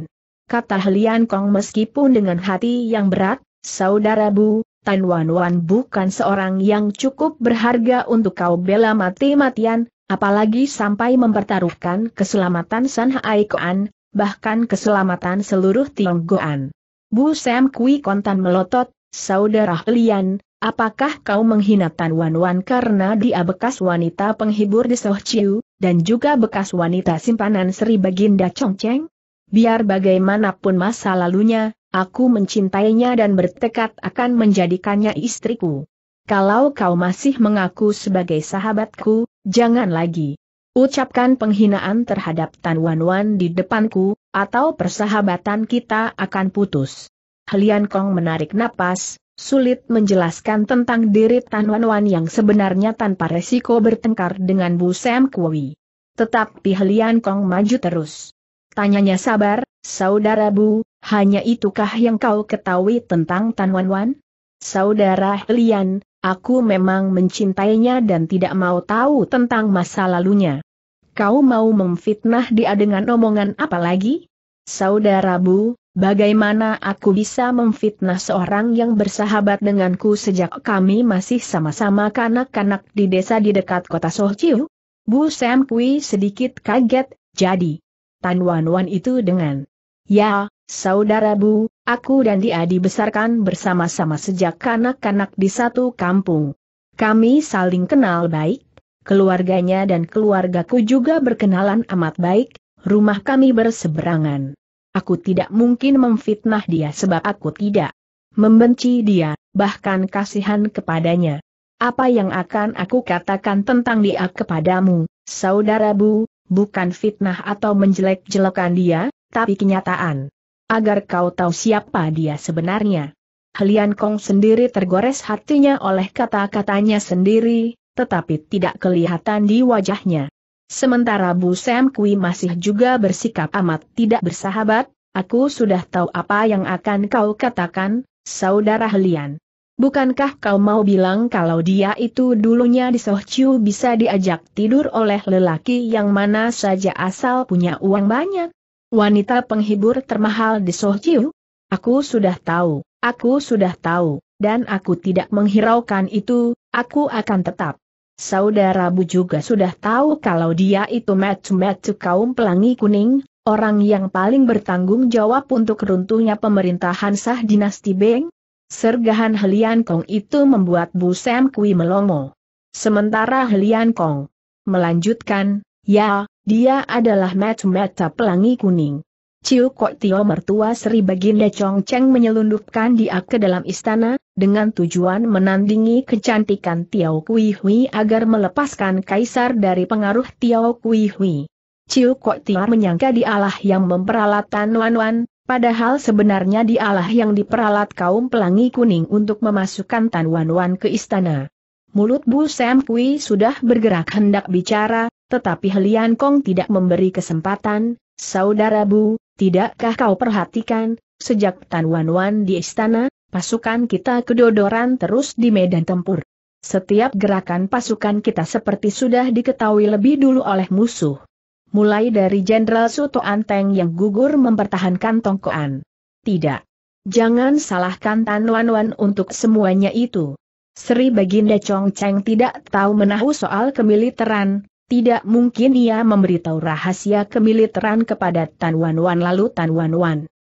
Kata Helian Kong meskipun dengan hati yang berat, Saudara Bu, Tan Wan Wan bukan seorang yang cukup berharga untuk kau bela mati-matian, Apalagi sampai mempertaruhkan keselamatan San Haikoan, bahkan keselamatan seluruh Tionggoan. Bu Sam Kui kontan melotot, Saudara Lian, apakah kau menghina Tan Wan Wan karena dia bekas wanita penghibur di Soh Chiu, dan juga bekas wanita simpanan Sri Baginda Chong Chongcheng? Biar bagaimanapun masa lalunya, aku mencintainya dan bertekad akan menjadikannya istriku kalau kau masih mengaku sebagai sahabatku, jangan lagi ucapkan penghinaan terhadap Tan Wan Wan di depanku, atau persahabatan kita akan putus. Helian Kong menarik napas, sulit menjelaskan tentang diri Tan Wan Wan yang sebenarnya tanpa resiko bertengkar dengan Bu Sam Kui. Tetapi Helian Kong maju terus. Tanyanya sabar, saudara Bu, hanya itukah yang kau ketahui tentang Tan Wan Wan? Saudara Helian, Aku memang mencintainya dan tidak mau tahu tentang masa lalunya. Kau mau memfitnah dia dengan omongan apa lagi? Saudara Bu, bagaimana aku bisa memfitnah seorang yang bersahabat denganku sejak kami masih sama-sama kanak-kanak di desa di dekat kota Sohciu? Bu Sam Kui sedikit kaget, jadi. Tan Wan Wan itu dengan. Ya, Saudara Bu, aku dan dia dibesarkan bersama-sama sejak kanak-kanak di satu kampung. Kami saling kenal baik, keluarganya dan keluargaku juga berkenalan amat baik, rumah kami berseberangan. Aku tidak mungkin memfitnah dia sebab aku tidak membenci dia, bahkan kasihan kepadanya. Apa yang akan aku katakan tentang dia kepadamu, saudara Bu, bukan fitnah atau menjelek-jelekan dia, tapi kenyataan agar kau tahu siapa dia sebenarnya. Helian Kong sendiri tergores hatinya oleh kata-katanya sendiri, tetapi tidak kelihatan di wajahnya. Sementara Bu Sam Kui masih juga bersikap amat tidak bersahabat, aku sudah tahu apa yang akan kau katakan, saudara Helian. Bukankah kau mau bilang kalau dia itu dulunya di Sohciu bisa diajak tidur oleh lelaki yang mana saja asal punya uang banyak? wanita penghibur termahal di Sohjiu? Aku sudah tahu, aku sudah tahu, dan aku tidak menghiraukan itu, aku akan tetap. Saudara Bu juga sudah tahu kalau dia itu metu-metu kaum pelangi kuning, orang yang paling bertanggung jawab untuk runtuhnya pemerintahan sah dinasti Beng. Sergahan Helian Kong itu membuat Bu Sam Kui melongo. Sementara Helian Kong melanjutkan, ya, dia adalah Mat Mata Pelangi Kuning. Ciu Kok Tio mertua Sri Baginda Chong Cheng menyelundupkan dia ke dalam istana, dengan tujuan menandingi kecantikan Tiao Kui Hui agar melepaskan kaisar dari pengaruh Tiao Kui Hui. Ciu Kok Tio menyangka dialah yang memperalat Tan Wan Wan, Padahal sebenarnya dialah yang diperalat kaum pelangi kuning untuk memasukkan Tan Wan Wan ke istana. Mulut Bu Sam Kui sudah bergerak hendak bicara, tetapi Helian Kong tidak memberi kesempatan, Saudara Bu, tidakkah kau perhatikan, sejak Tan Wan Wan di istana, pasukan kita kedodoran terus di medan tempur. Setiap gerakan pasukan kita seperti sudah diketahui lebih dulu oleh musuh. Mulai dari Jenderal Suto Anteng yang gugur mempertahankan Tongkoan. Tidak. Jangan salahkan Tan Wan Wan untuk semuanya itu. Sri Baginda Chong Cheng tidak tahu menahu soal kemiliteran, tidak mungkin ia memberitahu rahasia kemiliteran kepada Tan Wan Wan lalu Tan Wan Wan.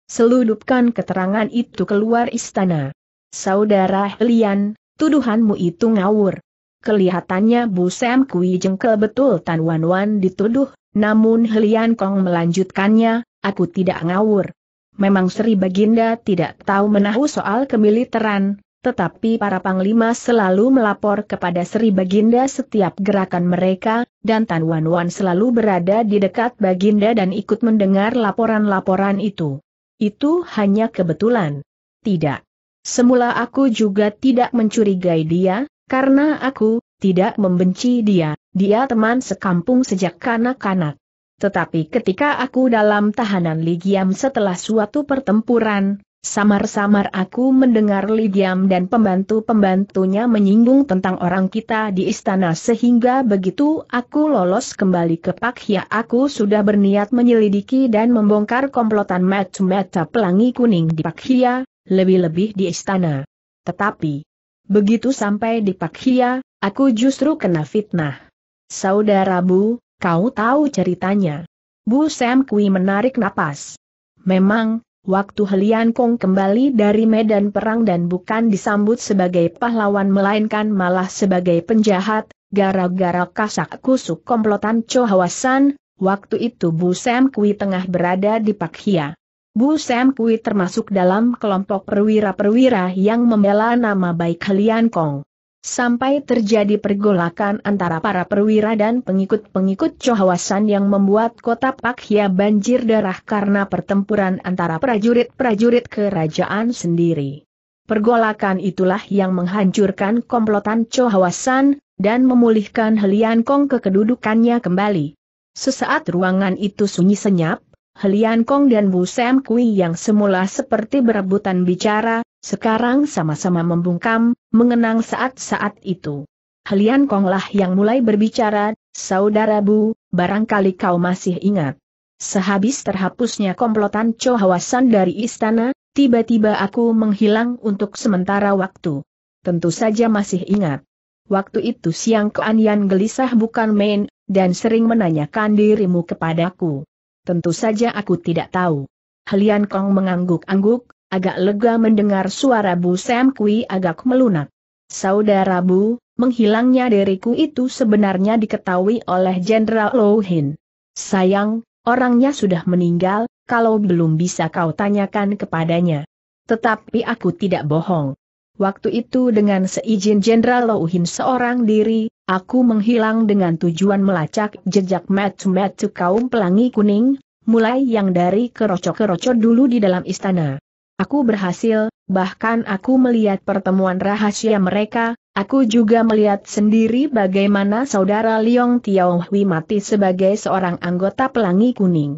Seludupkan keterangan itu keluar istana. Saudara Helian, tuduhanmu itu ngawur. Kelihatannya Bu Sam Kui jengkel betul Tan Wan Wan dituduh, namun Helian Kong melanjutkannya, aku tidak ngawur. Memang Sri Baginda tidak tahu menahu soal kemiliteran, tetapi para panglima selalu melapor kepada Sri Baginda setiap gerakan mereka, dan Tan Wan Wan selalu berada di dekat Baginda dan ikut mendengar laporan-laporan itu. Itu hanya kebetulan. Tidak. Semula aku juga tidak mencurigai dia, karena aku tidak membenci dia, dia teman sekampung sejak kanak-kanak. Tetapi ketika aku dalam tahanan Ligiam setelah suatu pertempuran, Samar-samar aku mendengar Lidiam dan pembantu-pembantunya menyinggung tentang orang kita di istana sehingga begitu aku lolos kembali ke Pak Hia aku sudah berniat menyelidiki dan membongkar komplotan mata-mata pelangi kuning di Pak Hia, lebih-lebih di istana. Tetapi, begitu sampai di Pak Hia, aku justru kena fitnah. Saudara Bu, kau tahu ceritanya. Bu Sam Kui menarik napas. Memang, waktu Helian Kong kembali dari medan perang dan bukan disambut sebagai pahlawan melainkan malah sebagai penjahat, gara-gara kasak kusuk komplotan Cho Hwasan. waktu itu Bu Sam Kui tengah berada di Pak Hia. Bu Sam Kui termasuk dalam kelompok perwira-perwira yang membela nama baik Helian Kong sampai terjadi pergolakan antara para perwira dan pengikut-pengikut Chohawasan yang membuat kota Pakhya banjir darah karena pertempuran antara prajurit-prajurit kerajaan sendiri. Pergolakan itulah yang menghancurkan komplotan Chohawasan, dan memulihkan Helian Kong ke kedudukannya kembali. Sesaat ruangan itu sunyi senyap, Helian Kong dan Bu Sam Kui yang semula seperti berebutan bicara, sekarang sama-sama membungkam, mengenang saat-saat itu. Helian Konglah yang mulai berbicara, Saudara Bu, barangkali kau masih ingat. Sehabis terhapusnya komplotan Chohawasan dari istana, tiba-tiba aku menghilang untuk sementara waktu. Tentu saja masih ingat. Waktu itu siang keanian gelisah bukan main, dan sering menanyakan dirimu kepadaku. Tentu saja aku tidak tahu. Helian Kong mengangguk-angguk, agak lega mendengar suara Bu Sam Kui agak melunak. Saudara Bu, menghilangnya diriku itu sebenarnya diketahui oleh Jenderal Lou Hin. Sayang, orangnya sudah meninggal, kalau belum bisa kau tanyakan kepadanya. Tetapi aku tidak bohong. Waktu itu dengan seizin Jenderal Hin seorang diri, aku menghilang dengan tujuan melacak jejak matu-matu kaum pelangi kuning, mulai yang dari kerocok-kerocok dulu di dalam istana. Aku berhasil, bahkan aku melihat pertemuan rahasia mereka, aku juga melihat sendiri bagaimana saudara Liong Tiaohui mati sebagai seorang anggota Pelangi Kuning.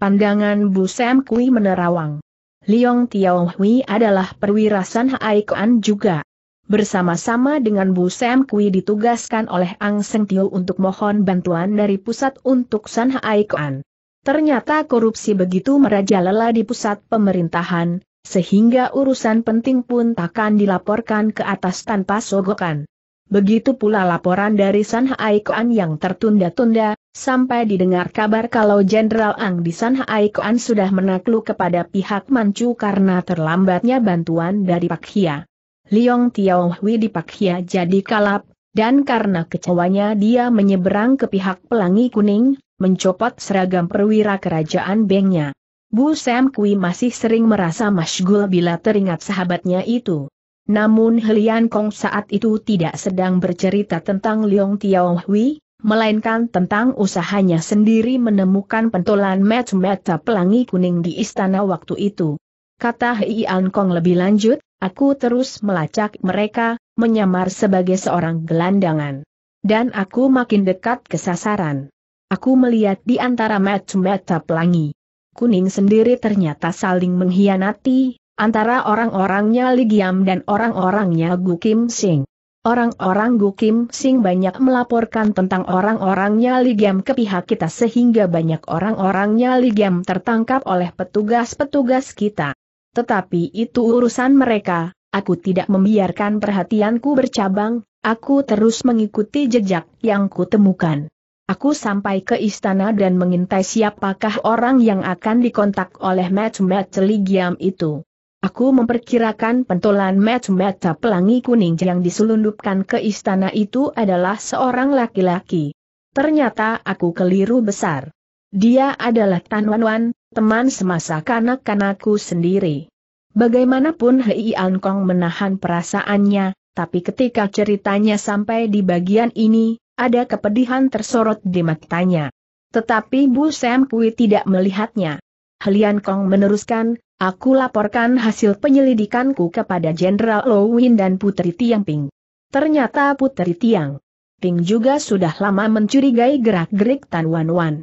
Pandangan Bu Sam Kui menerawang. Liong Tiaohui adalah perwira San Haikuan juga. Bersama-sama dengan Bu Sam Kui ditugaskan oleh Ang Seng Tio untuk mohon bantuan dari pusat untuk San Haikuan. Ternyata korupsi begitu merajalela di pusat pemerintahan, sehingga urusan penting pun takkan dilaporkan ke atas tanpa sogokan. Begitu pula laporan dari San Haikoan yang tertunda-tunda, sampai didengar kabar kalau Jenderal Ang di San Haikoan sudah menakluk kepada pihak Manchu karena terlambatnya bantuan dari Pak Hia. Liong Hui di Pak Hia jadi kalap, dan karena kecewanya dia menyeberang ke pihak Pelangi Kuning, mencopot seragam perwira kerajaan Bengnya. Bu Sam Kui masih sering merasa masgul bila teringat sahabatnya itu. Namun Helian Kong saat itu tidak sedang bercerita tentang Leong Tiao Hui, melainkan tentang usahanya sendiri menemukan pentolan match mata pelangi kuning di istana waktu itu. Kata Heian Kong lebih lanjut, aku terus melacak mereka, menyamar sebagai seorang gelandangan. Dan aku makin dekat ke sasaran. Aku melihat di antara match mata pelangi Kuning sendiri ternyata saling mengkhianati, antara orang-orangnya Li dan orang-orangnya Gu Kim Sing. Orang-orang Gu Kim Sing banyak melaporkan tentang orang-orangnya Li ke pihak kita sehingga banyak orang-orangnya Li tertangkap oleh petugas-petugas kita. Tetapi itu urusan mereka, aku tidak membiarkan perhatianku bercabang, aku terus mengikuti jejak yang kutemukan. Aku sampai ke istana dan mengintai siapakah orang yang akan dikontak oleh Match Ligiam itu. Aku memperkirakan pentolan Match Pelangi Kuning yang diselundupkan ke istana itu adalah seorang laki-laki. Ternyata aku keliru besar. Dia adalah Tan Wan Wan, teman semasa kanak-kanakku sendiri. Bagaimanapun Hei An Kong menahan perasaannya, tapi ketika ceritanya sampai di bagian ini, ada kepedihan tersorot di matanya. Tetapi Bu Sam Kui tidak melihatnya. Helian Kong meneruskan, aku laporkan hasil penyelidikanku kepada Jenderal Lowin dan Putri Tiang Ping. Ternyata Putri Tiang Ping juga sudah lama mencurigai gerak-gerik Tan Wan Wan.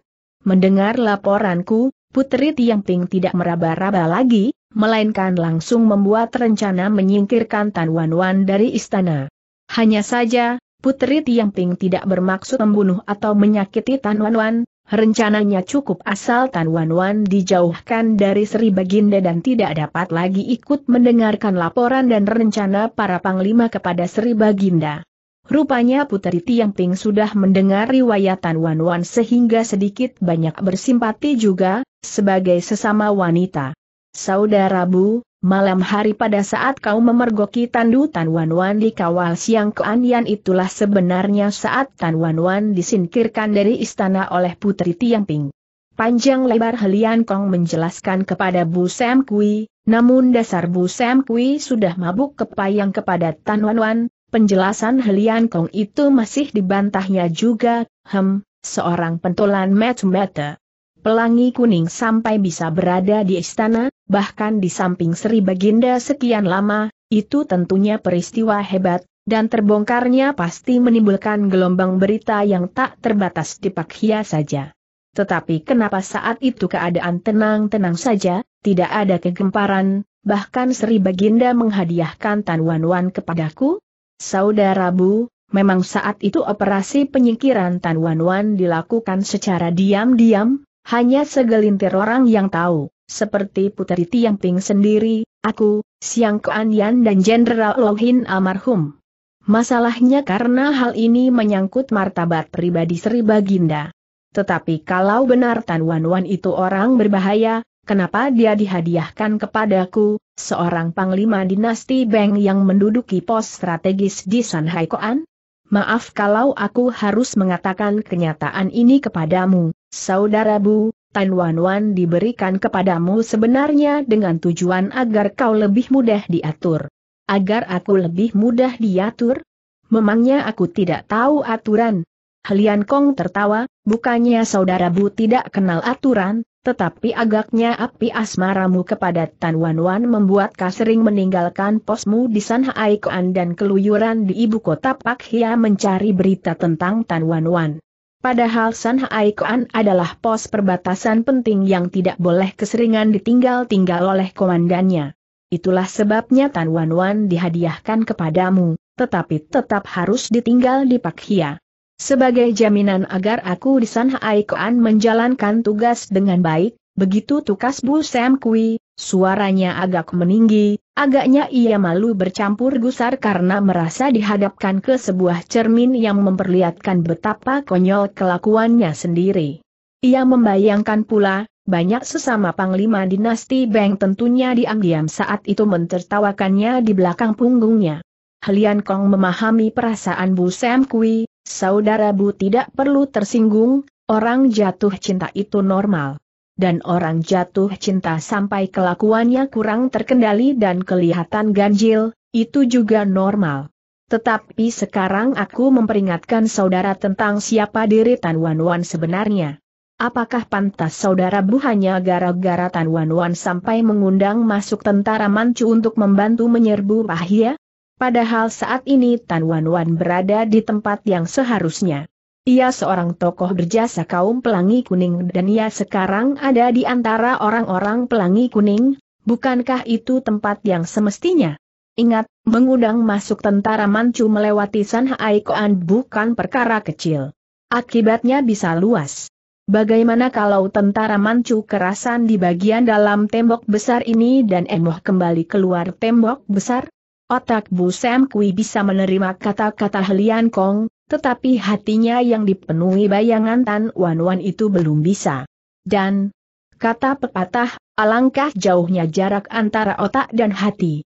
Mendengar laporanku, Putri Tiang Ping tidak meraba-raba lagi, melainkan langsung membuat rencana menyingkirkan Tan Wan Wan dari istana. Hanya saja, Putri Tiang Ping tidak bermaksud membunuh atau menyakiti Tan Wan Wan, rencananya cukup asal Tan Wan Wan dijauhkan dari Sri Baginda dan tidak dapat lagi ikut mendengarkan laporan dan rencana para panglima kepada Sri Baginda. Rupanya Putri Tiang Ping sudah mendengar riwayat Tan Wan Wan sehingga sedikit banyak bersimpati juga, sebagai sesama wanita. Saudara Bu, Malam hari pada saat kau memergoki Tandu Tan Wan di kawal siang keanian itulah sebenarnya saat Tan Wan Wan disingkirkan dari istana oleh Putri Tiang Ping. Panjang lebar Helian Kong menjelaskan kepada Bu Sam Kui, namun dasar Bu Sam Kui sudah mabuk kepayang kepada Tan Wan, Wan. penjelasan Helian Kong itu masih dibantahnya juga, hem, seorang pentolan mata-mata. Pelangi kuning sampai bisa berada di istana, bahkan di samping Sri Baginda sekian lama, itu tentunya peristiwa hebat, dan terbongkarnya pasti menimbulkan gelombang berita yang tak terbatas di Pakhia saja. Tetapi kenapa saat itu keadaan tenang-tenang saja, tidak ada kegemparan, bahkan Sri Baginda menghadiahkan Tan Wan Wan kepadaku? Saudara Bu, memang saat itu operasi penyingkiran Tan Wan Wan dilakukan secara diam-diam, hanya segelintir orang yang tahu seperti Putri Tiang Tiangping sendiri, aku, Siang Yan dan Jenderal Lohin almarhum. Masalahnya karena hal ini menyangkut martabat pribadi Sri Baginda. Tetapi kalau benar Tan Wan Wan itu orang berbahaya, kenapa dia dihadiahkan kepadaku, seorang panglima dinasti Beng yang menduduki pos strategis di Sanhai Koan? Maaf kalau aku harus mengatakan kenyataan ini kepadamu, Saudara Bu, Tan Wan Wan diberikan kepadamu sebenarnya dengan tujuan agar kau lebih mudah diatur. Agar aku lebih mudah diatur? Memangnya aku tidak tahu aturan? Helian Kong tertawa, bukannya saudara Bu tidak kenal aturan, tetapi agaknya api asmaramu kepada Tan Wan Wan membuat kau sering meninggalkan posmu di Sanhaikoan dan keluyuran di ibu kota Pak Hia mencari berita tentang Tan Wan Wan. Padahal San Haikuan adalah pos perbatasan penting yang tidak boleh keseringan ditinggal-tinggal oleh komandannya. Itulah sebabnya Tan Wan Wan dihadiahkan kepadamu, tetapi tetap harus ditinggal di Pakhia. Sebagai jaminan agar aku di San Haikuan menjalankan tugas dengan baik, begitu tukas Bu Sam Kui, suaranya agak meninggi, Agaknya ia malu bercampur gusar karena merasa dihadapkan ke sebuah cermin yang memperlihatkan betapa konyol kelakuannya sendiri. Ia membayangkan pula, banyak sesama panglima dinasti Beng tentunya diam-diam saat itu mentertawakannya di belakang punggungnya. Helian Kong memahami perasaan Bu Sam Kui, saudara Bu tidak perlu tersinggung, orang jatuh cinta itu normal dan orang jatuh cinta sampai kelakuannya kurang terkendali dan kelihatan ganjil, itu juga normal. Tetapi sekarang aku memperingatkan saudara tentang siapa diri Tan Wan Wan sebenarnya. Apakah pantas saudara Bu hanya gara-gara Tan Wan Wan sampai mengundang masuk tentara Manchu untuk membantu menyerbu Pahia? Padahal saat ini Tan Wan Wan berada di tempat yang seharusnya. Ia seorang tokoh berjasa kaum pelangi kuning dan ia sekarang ada di antara orang-orang pelangi kuning, bukankah itu tempat yang semestinya? Ingat, mengundang masuk tentara Manchu melewati Sanhai Koan bukan perkara kecil. Akibatnya bisa luas. Bagaimana kalau tentara Manchu kerasan di bagian dalam tembok besar ini dan emoh kembali keluar tembok besar? Otak Bu Sam Kui bisa menerima kata-kata Helian Kong, tetapi hatinya yang dipenuhi bayangan Tan Wan Wan itu belum bisa. Dan, kata pepatah, alangkah jauhnya jarak antara otak dan hati.